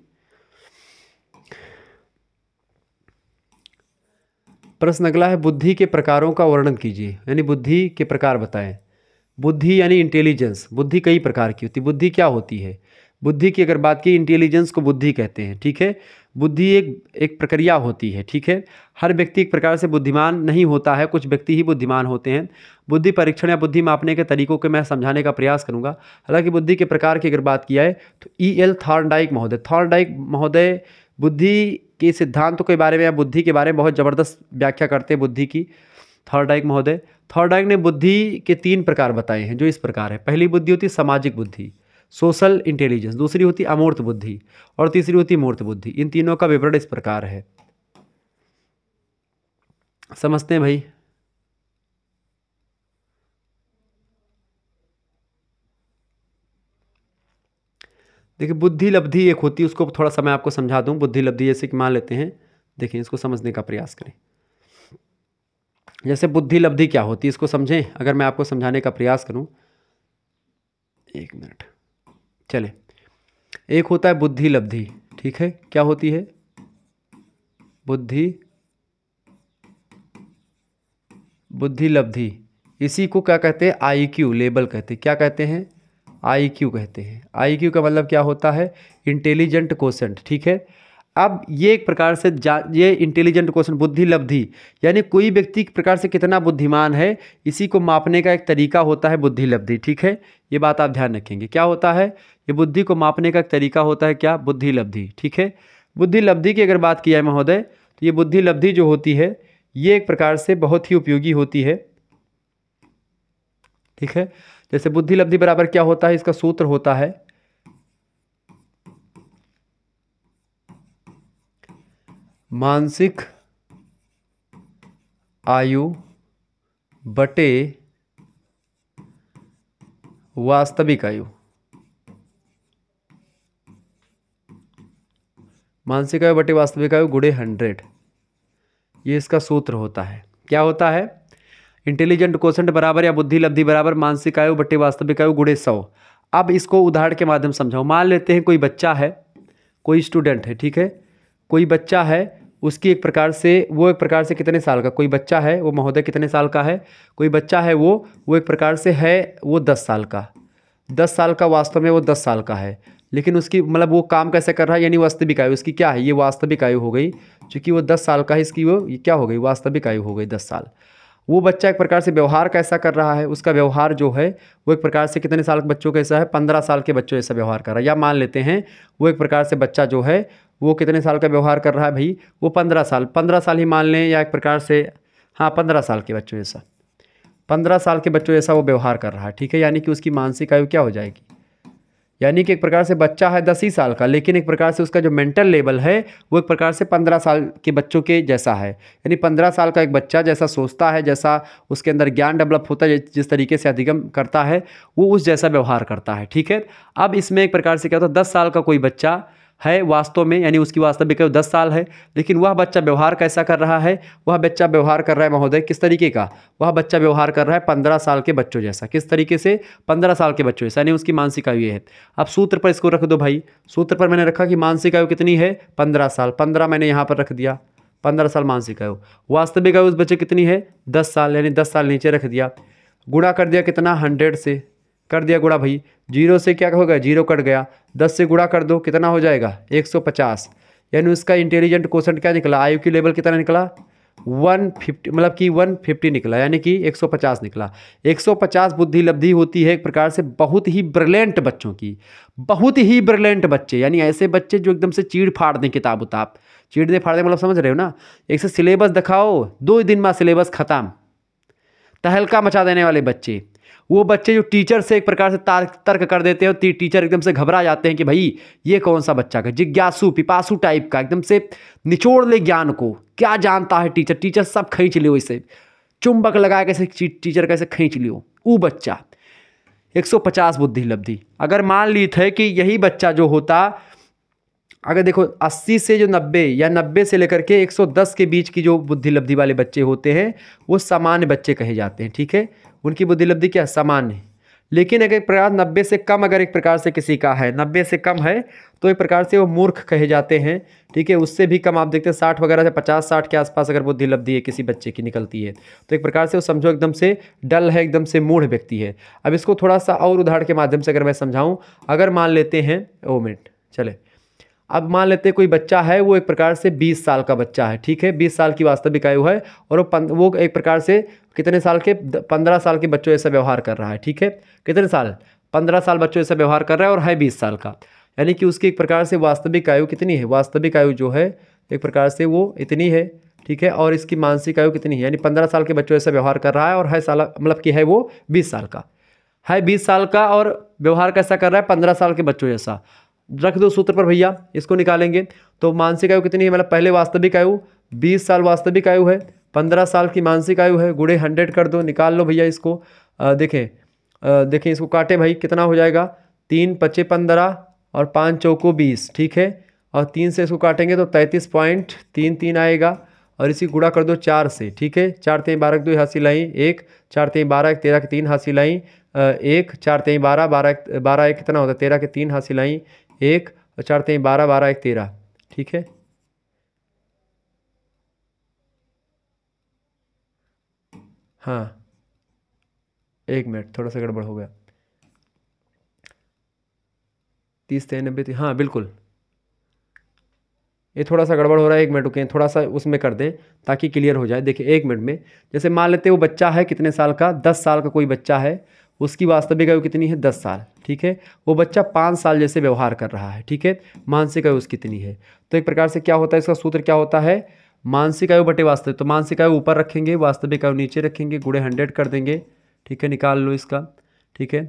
S1: प्रश्न अगला है बुद्धि के प्रकारों का वर्णन कीजिए यानी बुद्धि के प्रकार बताएं बुद्धि यानी इंटेलिजेंस बुद्धि कई प्रकार की होती है बुद्धि क्या होती है बुद्धि की अगर बात की इंटेलिजेंस को बुद्धि कहते हैं ठीक है बुद्धि एक एक प्रक्रिया होती है ठीक है हर व्यक्ति एक प्रकार से बुद्धिमान नहीं होता है कुछ व्यक्ति ही बुद्धिमान होते हैं बुद्धि परीक्षण या बुद्धि मापने के तरीकों के मैं समझाने का प्रयास करूंगा हालांकि बुद्धि के प्रकार की अगर बात किया है तो ई e एल थॉर्नडाइक महोदय थॉर्नडाइक महोदय बुद्धि के सिद्धांतों के बारे में या बुद्धि के बारे में बहुत ज़बरदस्त व्याख्या करते हैं बुद्धि की थॉर्डाइक महोदय थॉर्डाइक ने बुद्धि के तीन प्रकार बताए हैं जो इस प्रकार है पहली बुद्धि होती है सामाजिक बुद्धि सोशल इंटेलिजेंस दूसरी होती अमूर्त बुद्धि और तीसरी होती मूर्त बुद्धि इन तीनों का विवरण इस प्रकार है समझते हैं भाई देखिए बुद्धि लब्धि एक होती है उसको थोड़ा सा मैं आपको समझा दूं बुद्धि लब्धि जैसे कि मान लेते हैं देखिए इसको समझने का प्रयास करें जैसे बुद्धि लब्धि क्या होती है इसको समझें अगर मैं आपको समझाने का प्रयास करूं एक मिनट चले एक होता है बुद्धि लब्धि ठीक है क्या होती है बुद्धि बुद्धि लब्धि इसी को क्या कहते हैं आई क्यू लेबल कहते हैं क्या कहते हैं आई क्यू कहते हैं आई क्यू का मतलब क्या होता है इंटेलिजेंट क्वेश्चन ठीक है अब ये एक प्रकार से जा ये इंटेलिजेंट क्वेश्चन बुद्धि लब्धि यानी कोई व्यक्ति एक प्रकार से कितना बुद्धिमान है इसी को मापने का एक तरीका होता है बुद्धि लब्धि ठीक है ये बात आप ध्यान रखेंगे क्या होता है ये बुद्धि को मापने का एक तरीका होता है क्या बुद्धि लब्धि ठीक है बुद्धि लब्धि की अगर बात किया है महोदय तो ये बुद्धि लब्धि जो होती है ये एक प्रकार से बहुत ही उपयोगी होती है ठीक है जैसे बुद्धि लब्धि बराबर क्या होता है इसका सूत्र होता है मानसिक आयु बटे वास्तविक आयु मानसिक आयु बटे वास्तविक आयु गुड़े हंड्रेड ये इसका सूत्र होता है क्या होता है इंटेलिजेंट क्वेश्चन बराबर या बुद्धि लब्धि बराबर मानसिक आयु बटे वास्तविक आयु गुड़े सौ अब इसको उदाहरण के माध्यम समझाओ मान लेते हैं कोई बच्चा है कोई स्टूडेंट है ठीक है कोई बच्चा है उसकी एक प्रकार से वो एक प्रकार से कितने साल का कोई बच्चा है वो महोदय कितने साल का है कोई बच्चा है वो वो एक प्रकार से है वो दस साल का दस साल का वास्तव में वो दस साल का है लेकिन उसकी मतलब वो काम कैसे कर रहा है यानी वास्तविक आयु उसकी क्या है ये वास्तविक आयु हो गई चूँकि वो दस साल का है इसकी वो ये क्या हो गई वास्तविक आयु हो गई दस साल वो बच्चा एक प्रकार से व्यवहार कैसा कर रहा है उसका व्यवहार जो है वो एक प्रकार से कितने साल के बच्चों का ऐसा है पंद्रह साल के बच्चों ऐसा व्यवहार कर रहा है या मान लेते हैं वो एक प्रकार से बच्चा जो है वो कितने साल का व्यवहार कर रहा है भाई वो पंद्रह साल पंद्रह साल ही मान लें या एक प्रकार से हाँ पंद्रह साल के बच्चों जैसा पंद्रह साल के बच्चों जैसा वो व्यवहार कर रहा है ठीक है यानी कि उसकी मानसिक आयु क्या हो जाएगी यानी कि एक प्रकार से बच्चा है दस ही साल का लेकिन एक प्रकार से उसका जो मेंटल लेवल है वो एक प्रकार से पंद्रह साल के बच्चों के जैसा है यानी पंद्रह साल का एक बच्चा जैसा सोचता है जैसा उसके अंदर ज्ञान डेवलप होता है जिस तरीके से अधिगम करता है वो उस जैसा व्यवहार करता है ठीक है अब इसमें एक प्रकार से क्या होता है दस साल का कोई बच्चा है वास्तव में यानी उसकी वास्तविक आयु दस साल है लेकिन वह बच्चा व्यवहार कैसा कर रहा है वह बच्चा व्यवहार कर रहा है महोदय किस तरीके का वह बच्चा व्यवहार कर रहा है पंद्रह साल के बच्चों जैसा किस तरीके से पंद्रह साल के बच्चों जैसा यानी उसकी मानसिक आयु ये है अब सूत्र पर इसको रख दो भाई सूत्र पर मैंने रखा कि मानसिक आयु कितनी है पंद्रह साल पंद्रह मैंने यहाँ पर रख दिया पंद्रह साल मानसिक आयु वास्तविक आयु उस बच्चे कितनी है दस साल यानी दस साल नीचे रख दिया गुणा कर दिया कितना हंड्रेड से कर दिया गुड़ा भाई जीरो से क्या हो गया जीरो कट गया दस से गुड़ा कर दो कितना हो जाएगा एक सौ पचास यानी उसका इंटेलिजेंट क्वेश्चन क्या निकला आई क्यू लेवल कितना निकला वन फिफ्टी मतलब कि वन फिफ्टी निकला यानी कि एक सौ पचास निकला एक सौ पचास बुद्धि लब्धि होती है एक प्रकार से बहुत ही ब्रिलियंट बच्चों की बहुत ही ब्रिलियंट बच्चे यानी ऐसे बच्चे जो एकदम से चीड़ फाड़ दें किताब उताब चीड़ दे फाड़ दें मतलब समझ रहे हो ना एक से सिलेबस दिखाओ दो दिन में सिलेबस ख़त्म तहलका मचा देने वाले बच्चे वो बच्चे जो टीचर से एक प्रकार से तर्क कर देते हैं टीचर एकदम से घबरा जाते हैं कि भाई ये कौन सा बच्चा का जिज्ञासु पिपासु टाइप का एकदम से निचोड़ ले ज्ञान को क्या जानता है टीचर टीचर सब खींच लियो इसे चुंबक लगा कैसे टीचर कैसे खींच लियो वो बच्चा 150 बुद्धि लब्धि अगर मान ली थे कि यही बच्चा जो होता अगर देखो 80 से जो 90 या 90 से लेकर के 110 के बीच की जो बुद्धि लब्धि वाले बच्चे होते हैं वो सामान्य बच्चे कहे जाते हैं ठीक है उनकी बुद्धिलब्धि क्या सामान्य है लेकिन अगर एक प्रकार नब्बे से कम अगर एक प्रकार से किसी का है नब्बे से कम है तो एक प्रकार से वो मूर्ख कहे जाते हैं ठीक है उससे भी कम आप देखते हैं साठ वगैरह से पचास साठ के आसपास अगर बुद्धि लब्धि है किसी बच्चे की निकलती है तो एक प्रकार से वो समझो एकदम से डल है एकदम से मूढ़ व्यक्ति है अब इसको थोड़ा सा और उदाहरण के माध्यम से अगर मैं समझाऊँ अगर मान लेते हैं ओ मिनट चले अब मान लेते हैं कोई बच्चा है वो एक प्रकार से 20 साल का बच्चा है ठीक है 20 साल की वास्तविक आयु है और वो वो एक प्रकार से कितने साल के 15 साल के बच्चों ऐसा व्यवहार कर रहा है ठीक है कितने साल 15 साल बच्चों ऐसा व्यवहार कर रहा है और है 20 साल का यानी कि उसकी एक प्रकार से वास्तविक आयु कितनी है वास्तविक आयु जो है एक प्रकार से वो इतनी है ठीक है और इसकी मानसिक आयु कितनी है यानी पंद्रह साल के बच्चों ऐसा व्यवहार कर रहा है और है साल मतलब कि है वो बीस साल का है बीस साल का और व्यवहार कैसा कर रहा है पंद्रह साल के बच्चों जैसा रख दो सूत्र पर भैया इसको निकालेंगे तो मानसिक आयु कितनी है मतलब पहले वास्तविक आयु बीस साल वास्तविक आयु है पंद्रह साल की मानसिक आयु है गुड़े हंड्रेड कर दो निकाल लो भैया इसको देखें देखें इसको काटें भाई कितना हो जाएगा तीन पच्चे पंद्रह और पाँच चौको बीस ठीक है और तीन से इसको काटेंगे तो तैंतीस पॉइंट तीन तीन आएगा और इसी गुड़ा कर दो चार से ठीक है चार तेई बारह दो हासिल आई एक चार तेई बारह एक तेरह के तीन हासिल आई एक चार तेई बारह बारह बारह एक कितना होता है तेरह के तीन हासिल आई एक और चार तीन तो बारह बारह एक तेरह ठीक है हाँ एक मिनट थोड़ा सा गड़बड़ हो गया तीस तेरह नब्बे हाँ बिल्कुल ये थोड़ा सा गड़बड़ हो रहा है एक मिनट रुकें थोड़ा सा उसमें कर दें ताकि क्लियर हो जाए देखिए एक मिनट में जैसे मान लेते हैं वो बच्चा है कितने साल का दस साल का कोई बच्चा है उसकी वास्तविक आयु कितनी है दस साल ठीक है वो बच्चा पाँच साल जैसे व्यवहार कर रहा है ठीक है मानसिक आयु उसकी कितनी है तो एक प्रकार से क्या होता है इसका सूत्र क्या होता है मानसिक आयु बटे वास्तविक तो मानसिक आयु ऊपर रखेंगे वास्तविक आयु नीचे रखेंगे गुड़े हंड्रेड कर देंगे ठीक है निकाल लो इसका ठीक है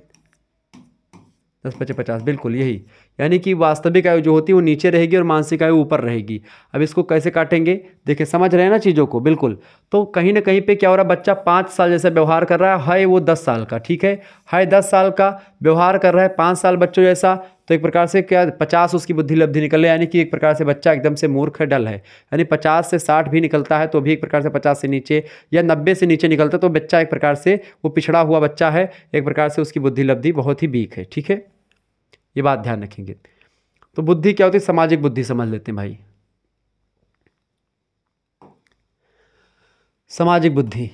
S1: दस पचे पचास बिल्कुल यही यानी कि वास्तविक आयु जो होती है वो नीचे रहेगी और मानसिक आयु ऊपर रहेगी अब इसको कैसे काटेंगे देखिए समझ रहे हैं ना चीज़ों को बिल्कुल तो कहीं ना कहीं पे क्या हो रहा है बच्चा पाँच साल जैसे व्यवहार कर रहा है है वो दस साल का ठीक है है दस साल का व्यवहार कर रहा है पाँच साल बच्चों जैसा तो एक प्रकार से क्या पचास उसकी बुद्धि लब्धि निकल है यानी कि एक प्रकार से बच्चा एकदम से मूर्ख डल है यानी पचास से साठ भी निकलता है तो भी एक प्रकार से पचास से नीचे या नब्बे से नीचे निकलता है तो बच्चा एक प्रकार से वो पिछड़ा हुआ बच्चा है एक प्रकार से उसकी बुद्धि लब्धि बहुत ही वीक है ठीक है ये बात ध्यान रखेंगे तो बुद्धि क्या होती है सामाजिक बुद्धि समझ लेते हैं भाई सामाजिक बुद्धि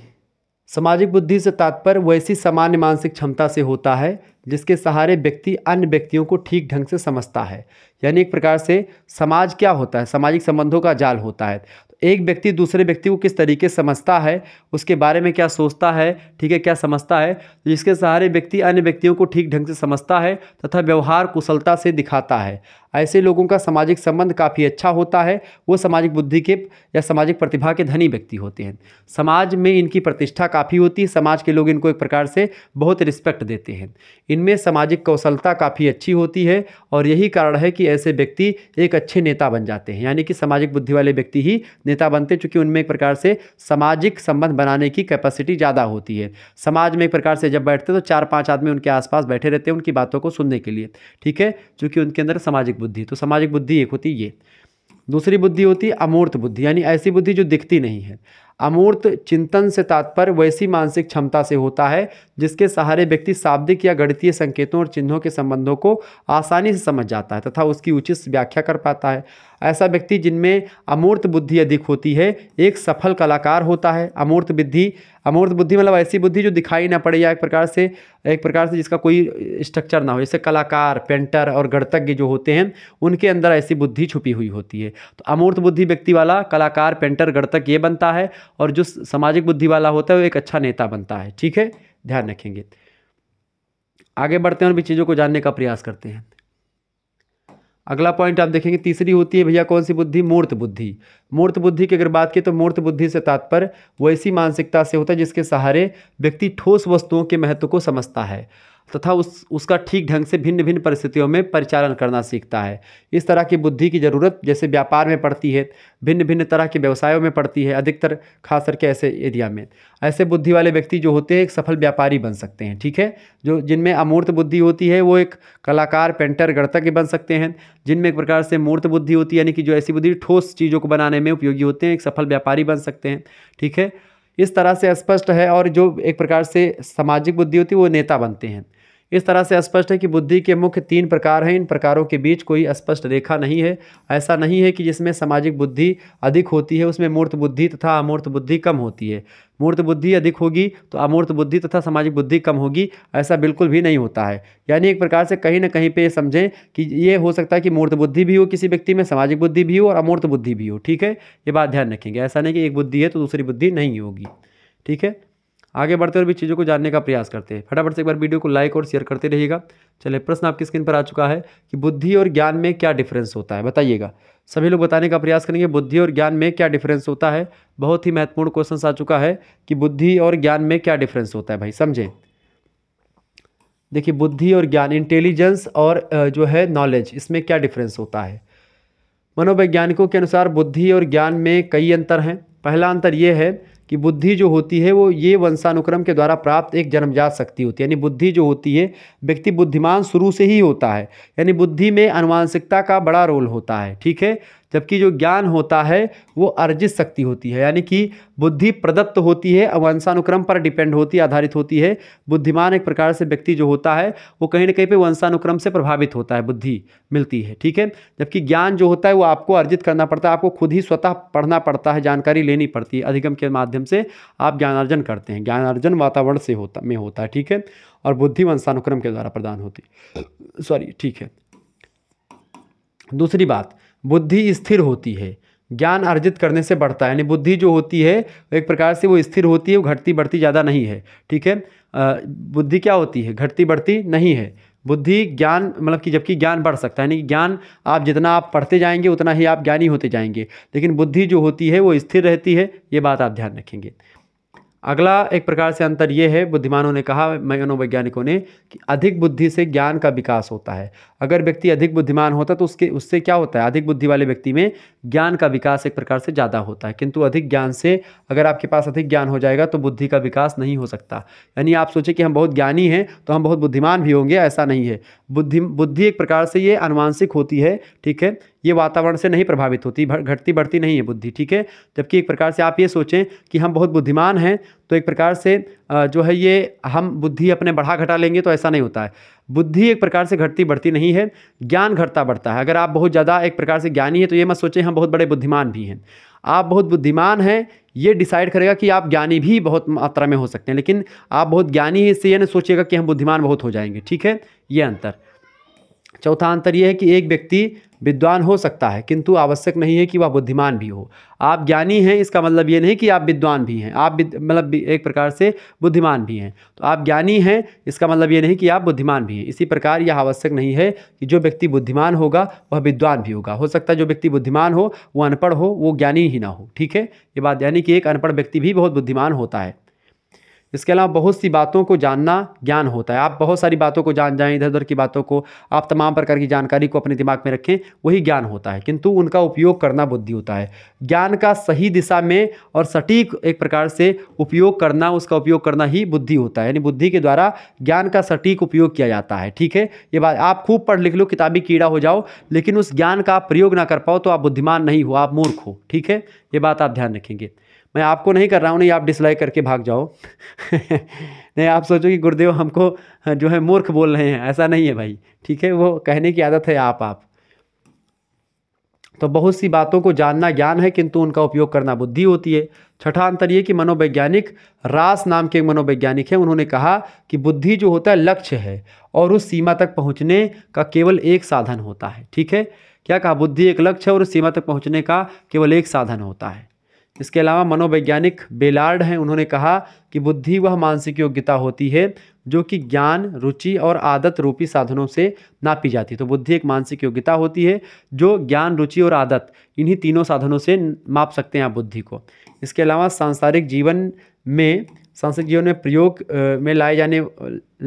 S1: सामाजिक बुद्धि से तात्पर्य वैसी सामान्य मानसिक क्षमता से होता है जिसके सहारे व्यक्ति अन्य व्यक्तियों को ठीक ढंग से समझता है यानी एक प्रकार से समाज क्या होता है सामाजिक संबंधों का जाल होता है तो एक व्यक्ति दूसरे व्यक्ति को किस तरीके समझता है उसके बारे में क्या सोचता है ठीक है क्या समझता है जिसके सहारे व्यक्ति अन्य व्यक्तियों को ठीक ढंग से समझता है तथा व्यवहार कुशलता से दिखाता है ऐसे लोगों का सामाजिक संबंध काफ़ी अच्छा होता है वो सामाजिक बुद्धि के या सामाजिक प्रतिभा के धनी व्यक्ति होते हैं समाज में इनकी प्रतिष्ठा काफ़ी होती है समाज के लोग इनको एक प्रकार से बहुत रिस्पेक्ट देते हैं इनमें सामाजिक कौशलता काफ़ी अच्छी होती है और यही कारण है कि ऐसे व्यक्ति एक अच्छे नेता बन जाते हैं यानी कि सामाजिक बुद्धि वाले व्यक्ति ही नेता बनते चूँकि उनमें एक प्रकार से सामाजिक संबंध बनाने की कैपेसिटी ज़्यादा होती है समाज में एक प्रकार से जब बैठते तो चार पाँच आदमी उनके आसपास बैठे रहते हैं उनकी बातों को सुनने के लिए ठीक है चूँकि उनके अंदर सामाजिक बुद्धि तो सामाजिक बुद्धि एक होती ये दूसरी बुद्धि होती है अमूर्त बुद्धि यानी ऐसी बुद्धि जो दिखती नहीं है अमूर्त चिंतन से तात्पर्य वैसी मानसिक क्षमता से होता है जिसके सहारे व्यक्ति शाब्दिक या गणितीय संकेतों और चिन्हों के संबंधों को आसानी से समझ जाता है तथा उसकी उचित व्याख्या कर पाता है ऐसा व्यक्ति जिनमें अमूर्त बुद्धि अधिक होती है एक सफल कलाकार होता है अमूर्त बुद्धि अमूर्त बुद्धि मतलब ऐसी बुद्धि जो दिखाई ना पड़े या एक प्रकार से एक प्रकार से जिसका कोई स्ट्रक्चर ना हो जैसे कलाकार पेंटर और गणतज्ञ जो होते हैं उनके अंदर ऐसी बुद्धि छुपी हुई होती है तो अमूर्त बुद्धि व्यक्ति वाला कलाकार पेंटर गणतज्ञ ये बनता है और जो सामाजिक बुद्धि वाला होता है वो एक अच्छा नेता बनता है ठीक है ध्यान रखेंगे आगे बढ़ते हैं और भी चीज़ों को जानने का प्रयास करते हैं अगला पॉइंट आप देखेंगे तीसरी होती है भैया कौन सी बुद्धि मूर्त बुद्धि मूर्त बुद्धि की अगर बात की तो मूर्त बुद्धि से तात्पर्य वैसी मानसिकता से होता है जिसके सहारे व्यक्ति ठोस वस्तुओं के महत्व को समझता है तथा उस उसका ठीक ढंग से भिन्न भिन्न परिस्थितियों में परिचालन करना सीखता है इस तरह की बुद्धि की ज़रूरत जैसे व्यापार में पड़ती है भिन्न भिन्न तरह के व्यवसायों में पड़ती है अधिकतर खास करके ऐसे एरिया में ऐसे बुद्धि वाले व्यक्ति जो होते हैं एक सफल व्यापारी बन सकते हैं ठीक है जो जिनमें अमूर्त बुद्धि होती है वो एक कलाकार पेंटर गणतज्ञ बन सकते हैं जिनमें एक प्रकार से मूर्त बुद्धि होती है यानी कि जो ऐसी बुद्धि ठोस चीज़ों को बनाने में उपयोगी होते हैं एक सफल व्यापारी बन सकते हैं ठीक है इस तरह से स्पष्ट है और जो एक प्रकार से सामाजिक बुद्धि होती है वो नेता बनते हैं इस तरह से स्पष्ट है कि बुद्धि के मुख्य तीन प्रकार हैं इन प्रकारों के बीच कोई स्पष्ट रेखा नहीं है ऐसा नहीं है कि जिसमें सामाजिक बुद्धि अधिक होती है उसमें मूर्त बुद्धि तथा अमूर्त बुद्धि कम होती है मूर्त बुद्धि अधिक होगी तो अमूर्त बुद्धि तथा सामाजिक बुद्धि कम होगी ऐसा बिल्कुल भी नहीं होता है यानी एक प्रकार से कहीं ना कहीं पे समझें कि ये हो सकता है कि मूर्त बुद्धि भी हो किसी व्यक्ति में सामाजिक बुद्धि भी हो और अमूर्त बुद्धि भी हो ठीक है ये बात ध्यान रखेंगे ऐसा नहीं कि एक बुद्धि है तो दूसरी बुद्धि नहीं होगी ठीक है आगे बढ़ते और भी चीज़ों को जानने का प्रयास करते हैं फटाफट से एक बार वीडियो को लाइक और शेयर करते रहिएगा चले प्रश्न आपकी स्क्रीन पर आ चुका है कि बुद्धि और ज्ञान में क्या डिफरेंस होता है बताइएगा सभी लोग बताने का प्रयास करेंगे बुद्धि और ज्ञान में क्या डिफरेंस होता है बहुत ही महत्वपूर्ण क्वेश्चन आ चुका है कि बुद्धि और ज्ञान में क्या डिफरेंस होता है भाई समझें देखिए बुद्धि और ज्ञान इंटेलिजेंस और जो है नॉलेज इसमें क्या डिफरेंस होता है मनोवैज्ञानिकों के अनुसार बुद्धि और ज्ञान में कई अंतर हैं पहला अंतर ये है कि बुद्धि जो होती है वो ये वंशानुक्रम के द्वारा प्राप्त एक जन्मजात शक्ति होती है यानी बुद्धि जो होती है व्यक्ति बुद्धिमान शुरू से ही होता है यानी बुद्धि में अनुवांशिकता का बड़ा रोल होता है ठीक है जबकि जो ज्ञान होता है वो अर्जित शक्ति होती है यानी कि बुद्धि प्रदत्त होती है वंशानुक्रम पर डिपेंड होती आधारित होती है बुद्धिमान एक प्रकार से व्यक्ति जो होता है वो कहीं ना कहीं पे वंशानुक्रम से प्रभावित होता है बुद्धि मिलती है ठीक है जबकि ज्ञान जो होता है वो आपको अर्जित करना पड़ता है आपको खुद ही स्वतः पढ़ना पड़ता है जानकारी लेनी पड़ती है अधिगम के माध्यम से आप ज्ञानार्जन करते हैं ज्ञानार्जन वातावरण से होता में होता है ठीक है और बुद्धि वंशानुक्रम के द्वारा प्रदान होती सॉरी ठीक है दूसरी बात बुद्धि स्थिर होती है ज्ञान अर्जित करने से बढ़ता है यानी बुद्धि जो होती है एक प्रकार से वो स्थिर होती है वो घटती बढ़ती ज़्यादा नहीं है ठीक है बुद्धि क्या होती है घटती बढ़ती नहीं है बुद्धि ज्ञान मतलब कि जबकि ज्ञान बढ़ सकता है यानी कि ज्ञान आप जितना आप पढ़ते जाएंगे उतना ही आप ज्ञानी होते जाएंगे लेकिन बुद्धि जो होती है वो स्थिर रहती है ये बात आप ध्यान रखेंगे अगला एक प्रकार से अंतर यह है बुद्धिमानों ने कहा मनोवैज्ञानिकों ने कि अधिक बुद्धि से ज्ञान का विकास होता है अगर व्यक्ति अधिक बुद्धिमान होता तो उसके उससे क्या होता है अधिक बुद्धि वाले व्यक्ति में ज्ञान का विकास एक प्रकार से ज़्यादा होता है किंतु अधिक ज्ञान से अगर आपके पास अधिक ज्ञान हो जाएगा तो बुद्धि का विकास नहीं हो सकता यानी आप सोचें कि हम बहुत ज्ञानी हैं तो हम बहुत बुद्धिमान भी होंगे ऐसा नहीं है बुद्धि बुद्धि एक प्रकार से ये अनुवांशिक होती है ठीक है ये वातावरण से नहीं प्रभावित होती घटती बढ़ती नहीं है बुद्धि ठीक है जबकि एक प्रकार से आप ये सोचें कि हम बहुत बुद्धिमान हैं तो एक प्रकार से जो है ये हम बुद्धि अपने बढ़ा घटा लेंगे तो ऐसा नहीं होता है बुद्धि एक प्रकार से घटती बढ़ती नहीं है ज्ञान घटता बढ़ता है अगर आप बहुत ज़्यादा एक प्रकार से ज्ञानी है तो ये मत सोचें हम बहुत बड़े बुद्धिमान भी हैं आप बहुत बुद्धिमान हैं ये डिसाइड करेगा कि आप ज्ञानी भी बहुत मात्रा में हो सकते हैं लेकिन आप बहुत ज्ञानी हैं इससे ये नहीं सोचिएगा कि हम बुद्धिमान बहुत हो जाएंगे ठीक है ये अंतर चौथा अंतर यह है कि एक व्यक्ति विद्वान हो सकता है किंतु आवश्यक नहीं है कि वह बुद्धिमान भी हो आप ज्ञानी हैं इसका मतलब ये नहीं कि आप विद्वान भी हैं आप मतलब एक प्रकार से बुद्धिमान भी हैं तो आप ज्ञानी हैं इसका मतलब ये नहीं कि आप बुद्धिमान भी हैं इसी प्रकार यह आवश्यक नहीं है कि जो व्यक्ति बुद्धिमान होगा वह विद्वान भी होगा हो सकता है जो व्यक्ति बुद्धिमान हो वह अनपढ़ हो वो ज्ञानी ही ना हो ठीक है ये बात यानी कि एक अनपढ़ व्यक्ति भी बहुत बुद्धिमान होता है इसके अलावा बहुत सी बातों को जानना ज्ञान होता है आप बहुत सारी बातों को जान जाएं इधर उधर की बातों को आप तमाम प्रकार की जानकारी को अपने दिमाग में रखें वही ज्ञान होता है किंतु उनका उपयोग करना बुद्धि होता है ज्ञान का सही दिशा में और सटीक एक प्रकार से उपयोग करना उसका उपयोग करना ही बुद्धि होता है यानी बुद्धि के द्वारा ज्ञान का सटीक उपयोग किया जाता है ठीक है ये बात आप खूब पढ़ लिख लो किताबी कीड़ा हो जाओ लेकिन उस ज्ञान का आप प्रयोग ना कर पाओ तो आप बुद्धिमान नहीं हो आप मूर्ख हो ठीक है ये बात आप ध्यान रखेंगे मैं आपको नहीं कर रहा हूँ नहीं आप डिसलाइक करके भाग जाओ (laughs) नहीं आप सोचो कि गुरुदेव हमको हाँ, जो है मूर्ख बोल रहे हैं ऐसा नहीं है भाई ठीक है वो कहने की आदत है आप आप तो बहुत सी बातों को जानना ज्ञान है किंतु उनका उपयोग करना बुद्धि होती है छठा अंतर ये कि मनोवैज्ञानिक रास नाम के मनोवैज्ञानिक हैं उन्होंने कहा कि बुद्धि जो होता है लक्ष्य है और उस सीमा तक पहुंचने का केवल एक साधन होता है ठीक है क्या कहा बुद्धि एक लक्ष्य है और उस सीमा तक पहुंचने का केवल एक साधन होता है इसके अलावा मनोवैज्ञानिक बेलार्ड हैं उन्होंने कहा कि बुद्धि वह मानसिक योग्यता होती है जो कि ज्ञान रुचि और आदत रूपी साधनों से नापी जाती है तो बुद्धि एक मानसिक योग्यता होती है जो ज्ञान रुचि और आदत इन्हीं तीनों साधनों से माप सकते हैं आप बुद्धि को इसके अलावा सांसारिक जीवन में सांसारिक जीवन में प्रयोग में लाए जाने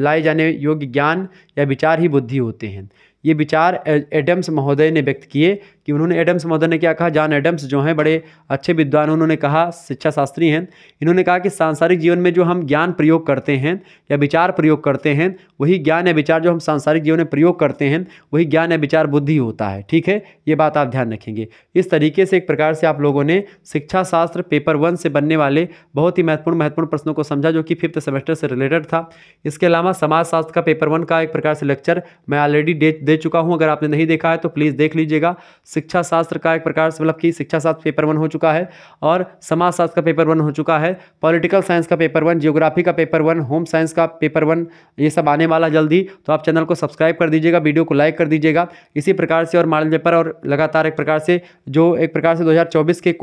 S1: लाए जाने योग्य ज्ञान या विचार ही बुद्धि होते हैं ये विचार एडम्स महोदय ने व्यक्त किए कि उन्होंने एडम्स महोदय ने क्या कहा जॉन एडम्स जो हैं बड़े अच्छे विद्वान उन्होंने कहा शिक्षा शास्त्री हैं इन्होंने कहा कि सांसारिक जीवन में जो हम ज्ञान प्रयोग करते हैं या विचार प्रयोग करते हैं वही ज्ञान या विचार जो हम सांसारिक जीवन में प्रयोग करते हैं वही ज्ञान या विचार बुद्धि होता है ठीक है ये बात आप ध्यान रखेंगे इस तरीके से एक प्रकार से आप लोगों ने शिक्षा शास्त्र पेपर वन से बनने वाले बहुत ही महत्वपूर्ण महत्वपूर्ण प्रश्नों को समझा जो कि फिफ्थ सेमेस्टर से रिलेटेड था इसके अलावा समाजशास्त्र का पेपर वन का एक प्रकार से लेक्चर मैं ऑलरेडी दे, दे चुका हूँ अगर आपने नहीं देखा है तो प्लीज़ देख लीजिएगा शिक्षा शास्त्र का एक प्रकार से मतलब कि शिक्षा शास्त्र पेपर वन हो चुका है और समाज शास्त्र का पेपर वन हो चुका है पॉलिटिकल साइंस का पेपर वन जियोग्राफी का पेपर वन होम साइंस का पेपर वन ये सब आने वाला जल्दी तो आप चैनल को सब्सक्राइब कर दीजिएगा वीडियो को लाइक कर दीजिएगा इसी प्रकार से और मॉडल पेपर और लगातार एक प्रकार से जो एक प्रकार से दो के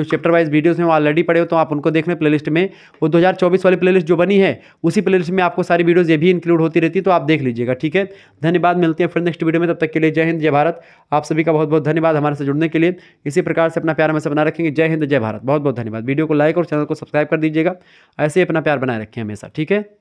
S1: जो चैप्टर वाइज वीडियोज हैं वो ऑलरेडी पड़े हो तो आप उनको देख लें प्लेलिस्ट में वो दो वाली प्ले जो बनी है उसी प्ले में आपको सारी वीडियोज़ ये भी इंक्लूड होती रहती तो आप देख लीजिएगा ठीक है धन्यवाद मिलते हैं फिर नेक्स्ट वीडियो में तब तक के लिए जय हिंद जय भारत आप सभी का बहुत बहुत धन्यवाद हमारे से जुड़ने के लिए इसी प्रकार से अपना प्यार हमें बना रखेंगे जय हिंद जय भारत बहुत बहुत धन्यवाद वीडियो को लाइक और चैनल को सब्सक्राइब कर दीजिएगा ऐसे ही अपना प्यार बनाए रखें हमेशा ठीक है